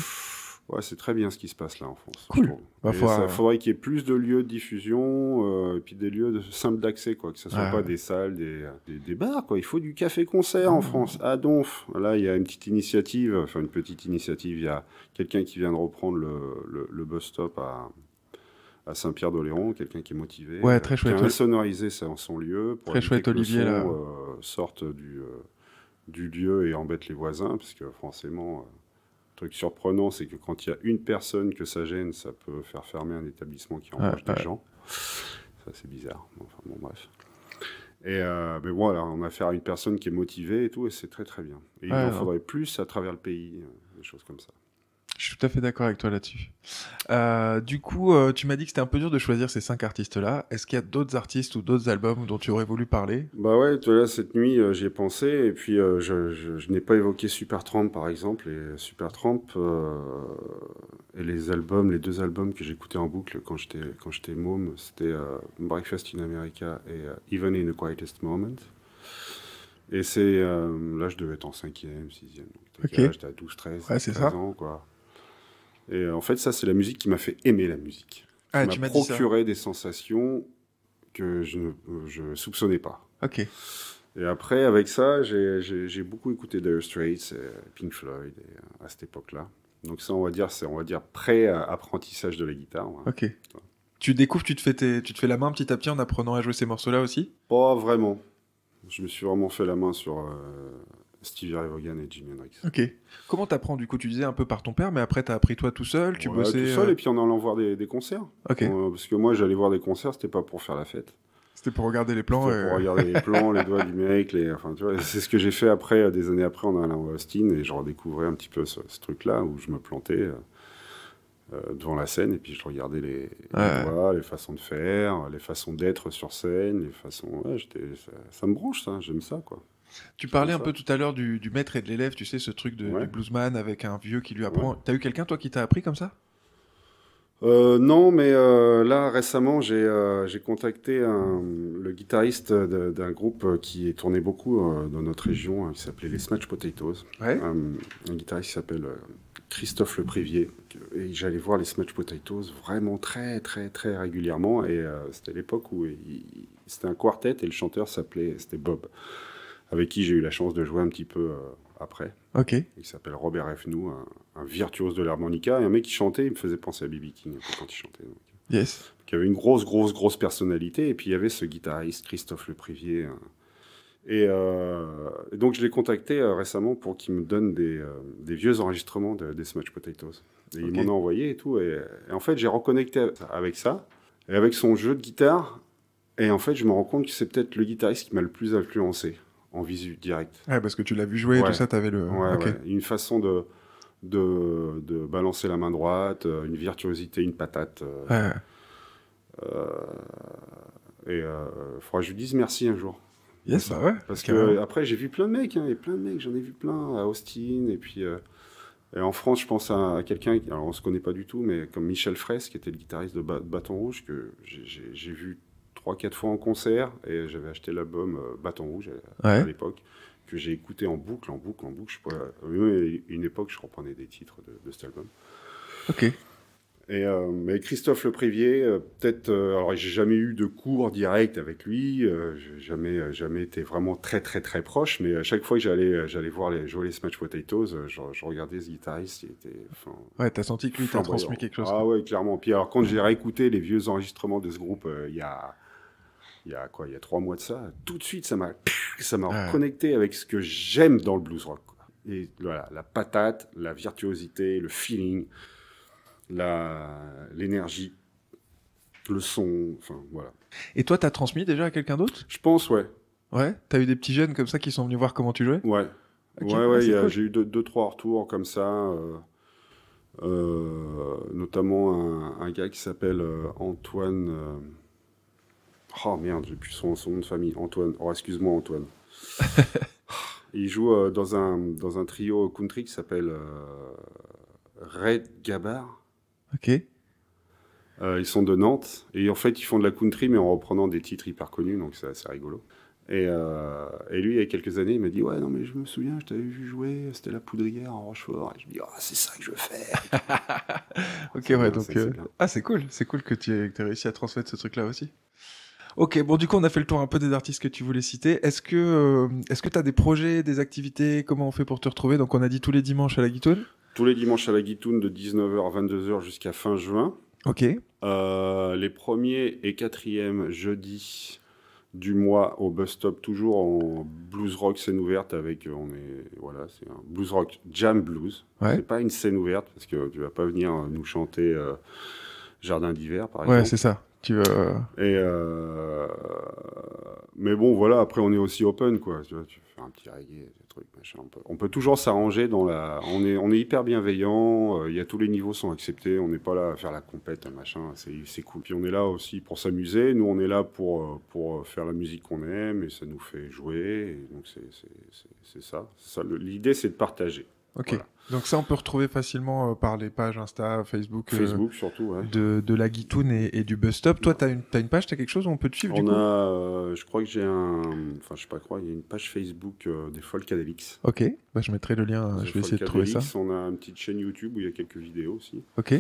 Ouais, c'est très bien ce qui se passe là en France. Cool. Il bah, faudrait qu'il y ait plus de lieux de diffusion, euh, et puis des lieux de, simples d'accès, quoi. Que ce soit pas des salles, des, des, bars, quoi. Il faut du café-concert en ah. France. À Donf, là, il y a une petite initiative, enfin une petite initiative. Il y a quelqu'un qui vient de reprendre le, le, bus stop à, à Saint-Pierre-d'Oléron, quelqu'un qui est motivé. Ouais, très euh, chouette. Qui a en son lieu très chouette, Olivier, euh, sorte du, du lieu et embête les voisins, parce que forcément truc surprenant, c'est que quand il y a une personne que ça gêne, ça peut faire fermer un établissement qui embauche des gens. Ça, c'est bizarre. Enfin, bon, bref. Et euh, mais voilà, on a affaire à une personne qui est motivée et tout, et c'est très très bien. Et il en faudrait plus à travers le pays, euh, des choses comme ça.
Je suis tout à fait d'accord avec toi là-dessus. Euh, du coup, euh, tu m'as dit que c'était un peu dur de choisir ces cinq artistes-là. Est-ce qu'il y a d'autres artistes ou d'autres albums dont tu aurais voulu parler
Bah ouais, là, cette nuit, j'ai euh, j'y ai pensé. Et puis, je, n'ai pas évoqué Supertramp, par exemple. Et Supertramp, et les albums, les deux albums que j'écoutais en boucle quand j'étais, quand j'étais môme, c'était Breakfast in America et Even in the Quietest Moment. Et c'est... là, je devais être en cinquième, sixième. Donc, J'étais à 12, 13, ouais, c'est ça. ans, quoi. Et euh, en fait, ça, c'est la musique qui m'a fait aimer la musique. Ah, m'a procuré des sensations que je ne soupçonnais pas. Ok. Et après, avec ça, j'ai beaucoup écouté Dire Straits, et euh, Pink Floyd euh, à cette époque-là. Donc ça, on va dire, c'est on va dire pré-apprentissage de la guitare.
Ok. Tu découvres, tu te fais tu te fais la main petit à petit en apprenant à
jouer ces morceaux-là aussi Pas vraiment. Je me suis vraiment fait la main sur Stevie Ray Vaughan et Jimi Hendrix.
Ok. Comment t'apprends du coup Tu disais un peu par ton père, mais après t'as appris toi tout
seul, tu bossais. Tout euh, seul, et puis en allant voir des, concerts. Ok. Euh, parce que moi, j'allais voir des concerts, c'était pas pour faire la fête. C'était pour regarder les plans. pour euh. regarder les plans, <laughs> les doigts du mec, c'est ce que j'ai fait après, des années après, en allant à Austin, et je redécouvrais un petit peu ce, truc-là où je me plantais. devant la scène et puis je regardais les, les, doigts, les façons de faire, les façons d'être sur scène, les façons. Ouais, ça, ça, me branche, ça, j'aime ça, quoi. Tu parlais un peu tout
à l'heure du, maître et de l'élève, tu sais, ce truc de, du bluesman avec un vieux qui lui apprend. Tu T'as eu quelqu'un, toi, qui t'a appris comme ça
euh, non, mais euh, là récemment, j'ai euh, contacté le guitariste d'un groupe qui est tourné beaucoup dans notre région, hein, qui s'appelait les Smatch Potatoes. un guitariste qui s'appelle Christophe Leprivier Et j'allais voir les Smatch Potatoes vraiment très, très, très régulièrement. Et c'était l'époque où c'était un quartet et le chanteur s'appelait, c'était Bob avec qui j'ai eu la chance de jouer un petit peu euh, après. Ok. Il s'appelle Robert Fnou, un, un, virtuose de l'harmonica, et un mec qui chantait, il me faisait penser à B.B. King quand il chantait. Yes. Qui avait une grosse, grosse, grosse personnalité, et puis il y avait ce guitariste Christophe Le Privier. Hein. Euh, et, donc je l'ai contacté euh, récemment pour qu'il me donne des, vieux enregistrements des Smash Potatoes. Et il m'en a envoyé et tout. et en fait, j'ai reconnecté avec ça, et avec son jeu de guitare. Et en fait, je me rends compte que c'est peut-être le guitariste qui m'a le plus influencé en visu direct. parce que tu l'as vu jouer, tout ça, tu avais le. Une façon de, de, de, balancer la main droite, euh, une virtuosité, une patate. Euh, euh, et il faudra que je lui dise merci un jour. Yes, bah ouais. Parce qu'après, après, j'ai vu plein de mecs, hein, et plein de mecs, j'en ai vu plein à Austin, et puis. Et en France, je pense à, quelqu'un, alors on ne se connaît pas du tout, mais comme Michel Fraisse, qui était le guitariste de, de Bâton Rouge, que j'ai vu trois, quatre fois en concert et j'avais acheté l'album euh, Bâton Rouge à, l'époque que j'ai écouté en boucle, en boucle, en boucle. Je Une époque, je reprenais des titres de, cet album. Ok. Et, euh, mais Christophe Leprévier, euh, peut-être, alors j'ai jamais eu de cours direct avec lui, j'ai jamais, jamais été vraiment très très très proche, mais à chaque fois que j'allais, j'allais voir les jouer les Smash Potatoes, je, regardais ce guitariste, il était. Ouais, t'as senti que lui t'a transmis quelque chose. Ah ouais, clairement. Puis alors quand j'ai réécouté les vieux enregistrements de ce groupe il y a il y a quoi, il y a trois mois de ça, tout de suite, ça m'a, <laughs> ça m'a reconnecté avec ce que j'aime dans le blues rock. Et voilà, la patate, la virtuosité, le feeling, la, l'énergie, le son, enfin voilà.
Et toi, t'as transmis déjà à quelqu'un d'autre Je pense, ouais. Ouais, t'as eu des petits jeunes comme ça qui sont venus voir comment tu jouais
Ouais. Ouais, ah, ouais, j'ai eu deux, trois retours comme ça. Euh, euh, notamment un, gars qui s'appelle euh, Antoine Oh merde, j'ai plus son, nom de famille. Antoine. Oh, excuse-moi, Antoine. <laughs> Oh, il joue euh, dans, un, dans un trio country qui s'appelle euh, Red Gabar. Ok. Euh, ils sont de Nantes. Et en fait, ils font de la country, mais en reprenant des titres hyper connus. Donc, c'est assez rigolo. Et, lui, il y a quelques années, il m'a dit Ouais, non, mais je me souviens, je t'avais vu jouer, c'était la poudrière en Rochefort. Et je me dis oh, c'est ça que je veux faire <laughs> Ok, ouais, donc.
ah, c'est cool, c'est cool que tu aies, que aies réussi à transmettre ce truc-là aussi. Ok, bon du coup on a fait le tour un peu des artistes que tu voulais citer. Est-ce que euh, est-ce que tu as des projets, des activités, comment on fait pour te retrouver Donc on a dit tous les dimanches à la Guitoune
Tous les dimanches à la Guitoune de 19h à 22h jusqu'à fin juin. Ok. Euh, les premiers et quatrièmes jeudis du mois au bus stop toujours en blues rock scène ouverte avec euh, on est voilà c'est un blues rock jam blues c'est pas une scène ouverte parce que tu vas pas venir nous chanter jardin d'hiver par exemple ouais c'est ça euh. Et euh, Mais bon, voilà, après, on est aussi open, quoi. Tu, fais un petit reggae, des trucs, On peut, toujours s'arranger dans la. On est, on est hyper bienveillant, euh, il y a tous les niveaux sont acceptés, on n'est pas là à faire la compète, machin, c'est cool. Puis on est là aussi pour s'amuser, nous, on est là pour, pour faire la musique qu'on aime et ça nous fait jouer, donc c'est ça. ça L'idée, c'est de partager.
Ok. Donc ça, on peut retrouver facilement euh, par les pages Insta, Facebook, euh, Facebook surtout, ouais. de, la Guitoune et, du Bus Stop. Toi, tu as, une page, tu as quelque chose où on peut te suivre du a, coup
euh, Je crois que j'ai un... Enfin, je sais pas quoi, il y a une page Facebook des Folkadelics.
Ok, bah, je mettrai le lien, je vais essayer de trouver ça.
On a une petite chaîne YouTube où il y a quelques vidéos aussi. Ok.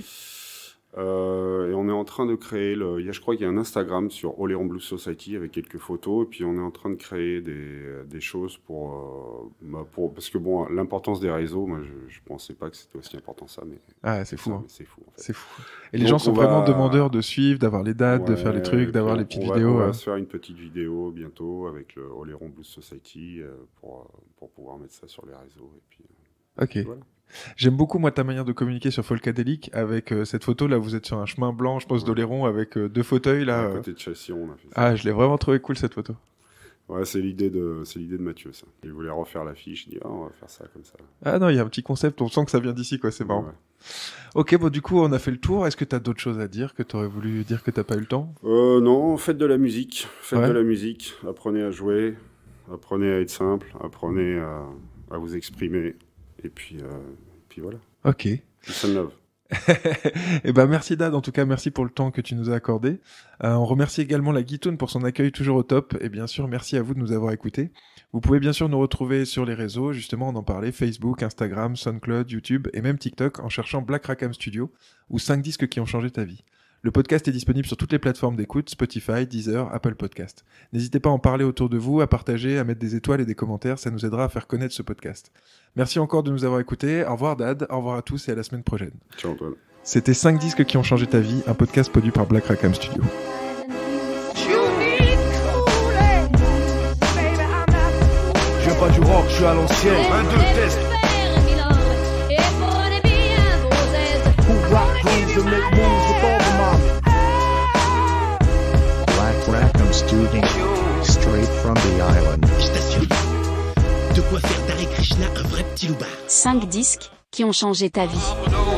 Euh, et on est en train de créer, le, y a, je crois qu'il y a un Instagram sur Oléron Blue Society avec quelques photos, et puis on est en train de créer des, des choses pour, euh, bah, pour, Parce que bon, l'importance des réseaux, moi je ne pensais pas que c'était aussi important ça, mais.
Ah, c'est fou. Hein. C'est fou, en fou, Et les gens sont vraiment demandeurs de suivre, d'avoir les dates, de faire les trucs, d'avoir les petites vidéos. On va hein. se
faire une petite vidéo bientôt avec le Oléron Blue Society euh, pour, pour pouvoir mettre ça sur les réseaux. Et
puis, ok. J'aime beaucoup moi ta manière de communiquer sur Folkadelic avec euh, cette photo là. Vous êtes sur un chemin blanc, je pense, d'Oléron avec euh, deux fauteuils là. À euh. côté de Ah, je l'ai vraiment trouvé cool cette photo.
Ouais, c'est l'idée de l'idée de Mathieu ça. Il voulait refaire l'affiche, il dit ah, on va faire ça comme ça.
Ah non, il y a un petit concept, on sent que ça vient d'ici quoi, c'est marrant. Ok, bon du coup on a fait le tour. Est-ce que tu as d'autres choses à dire que tu aurais voulu dire que t'as pas eu le temps
euh, Non, faites de la musique, faites de la musique, apprenez à jouer, apprenez à être simple, apprenez à vous exprimer, et puis, euh, puis voilà. Ok. et <laughs>
eh ben merci Dad, en tout cas merci pour le temps que tu nous as accordé. Euh, on remercie également la Guitoune pour son accueil toujours au top et bien sûr merci à vous de nous avoir écoutés. Vous pouvez bien sûr nous retrouver sur les réseaux, justement on en parlait, Facebook, Instagram, SoundCloud, YouTube et même TikTok en cherchant Black Rackham Studio ou 5 disques qui ont changé ta vie. Le podcast est disponible sur toutes les plateformes d'écoute, Spotify, Deezer, Apple Podcast. N'hésitez pas à en parler autour de vous, à partager, à mettre des étoiles et des commentaires, ça nous aidera à faire connaître ce podcast. Merci encore de nous avoir écoutés. Au revoir Dad, au revoir à tous et à la semaine prochaine. Ciao C'était 5 disques qui ont changé ta vie, un podcast produit par Black Rackham Studio.
Je veux pas du rock, je suis à l'ancienne.
straight from the island. Je
t'assure, de quoi faire d'Ari Krishna un vrai petit loupard. 5 disques qui ont changé ta vie.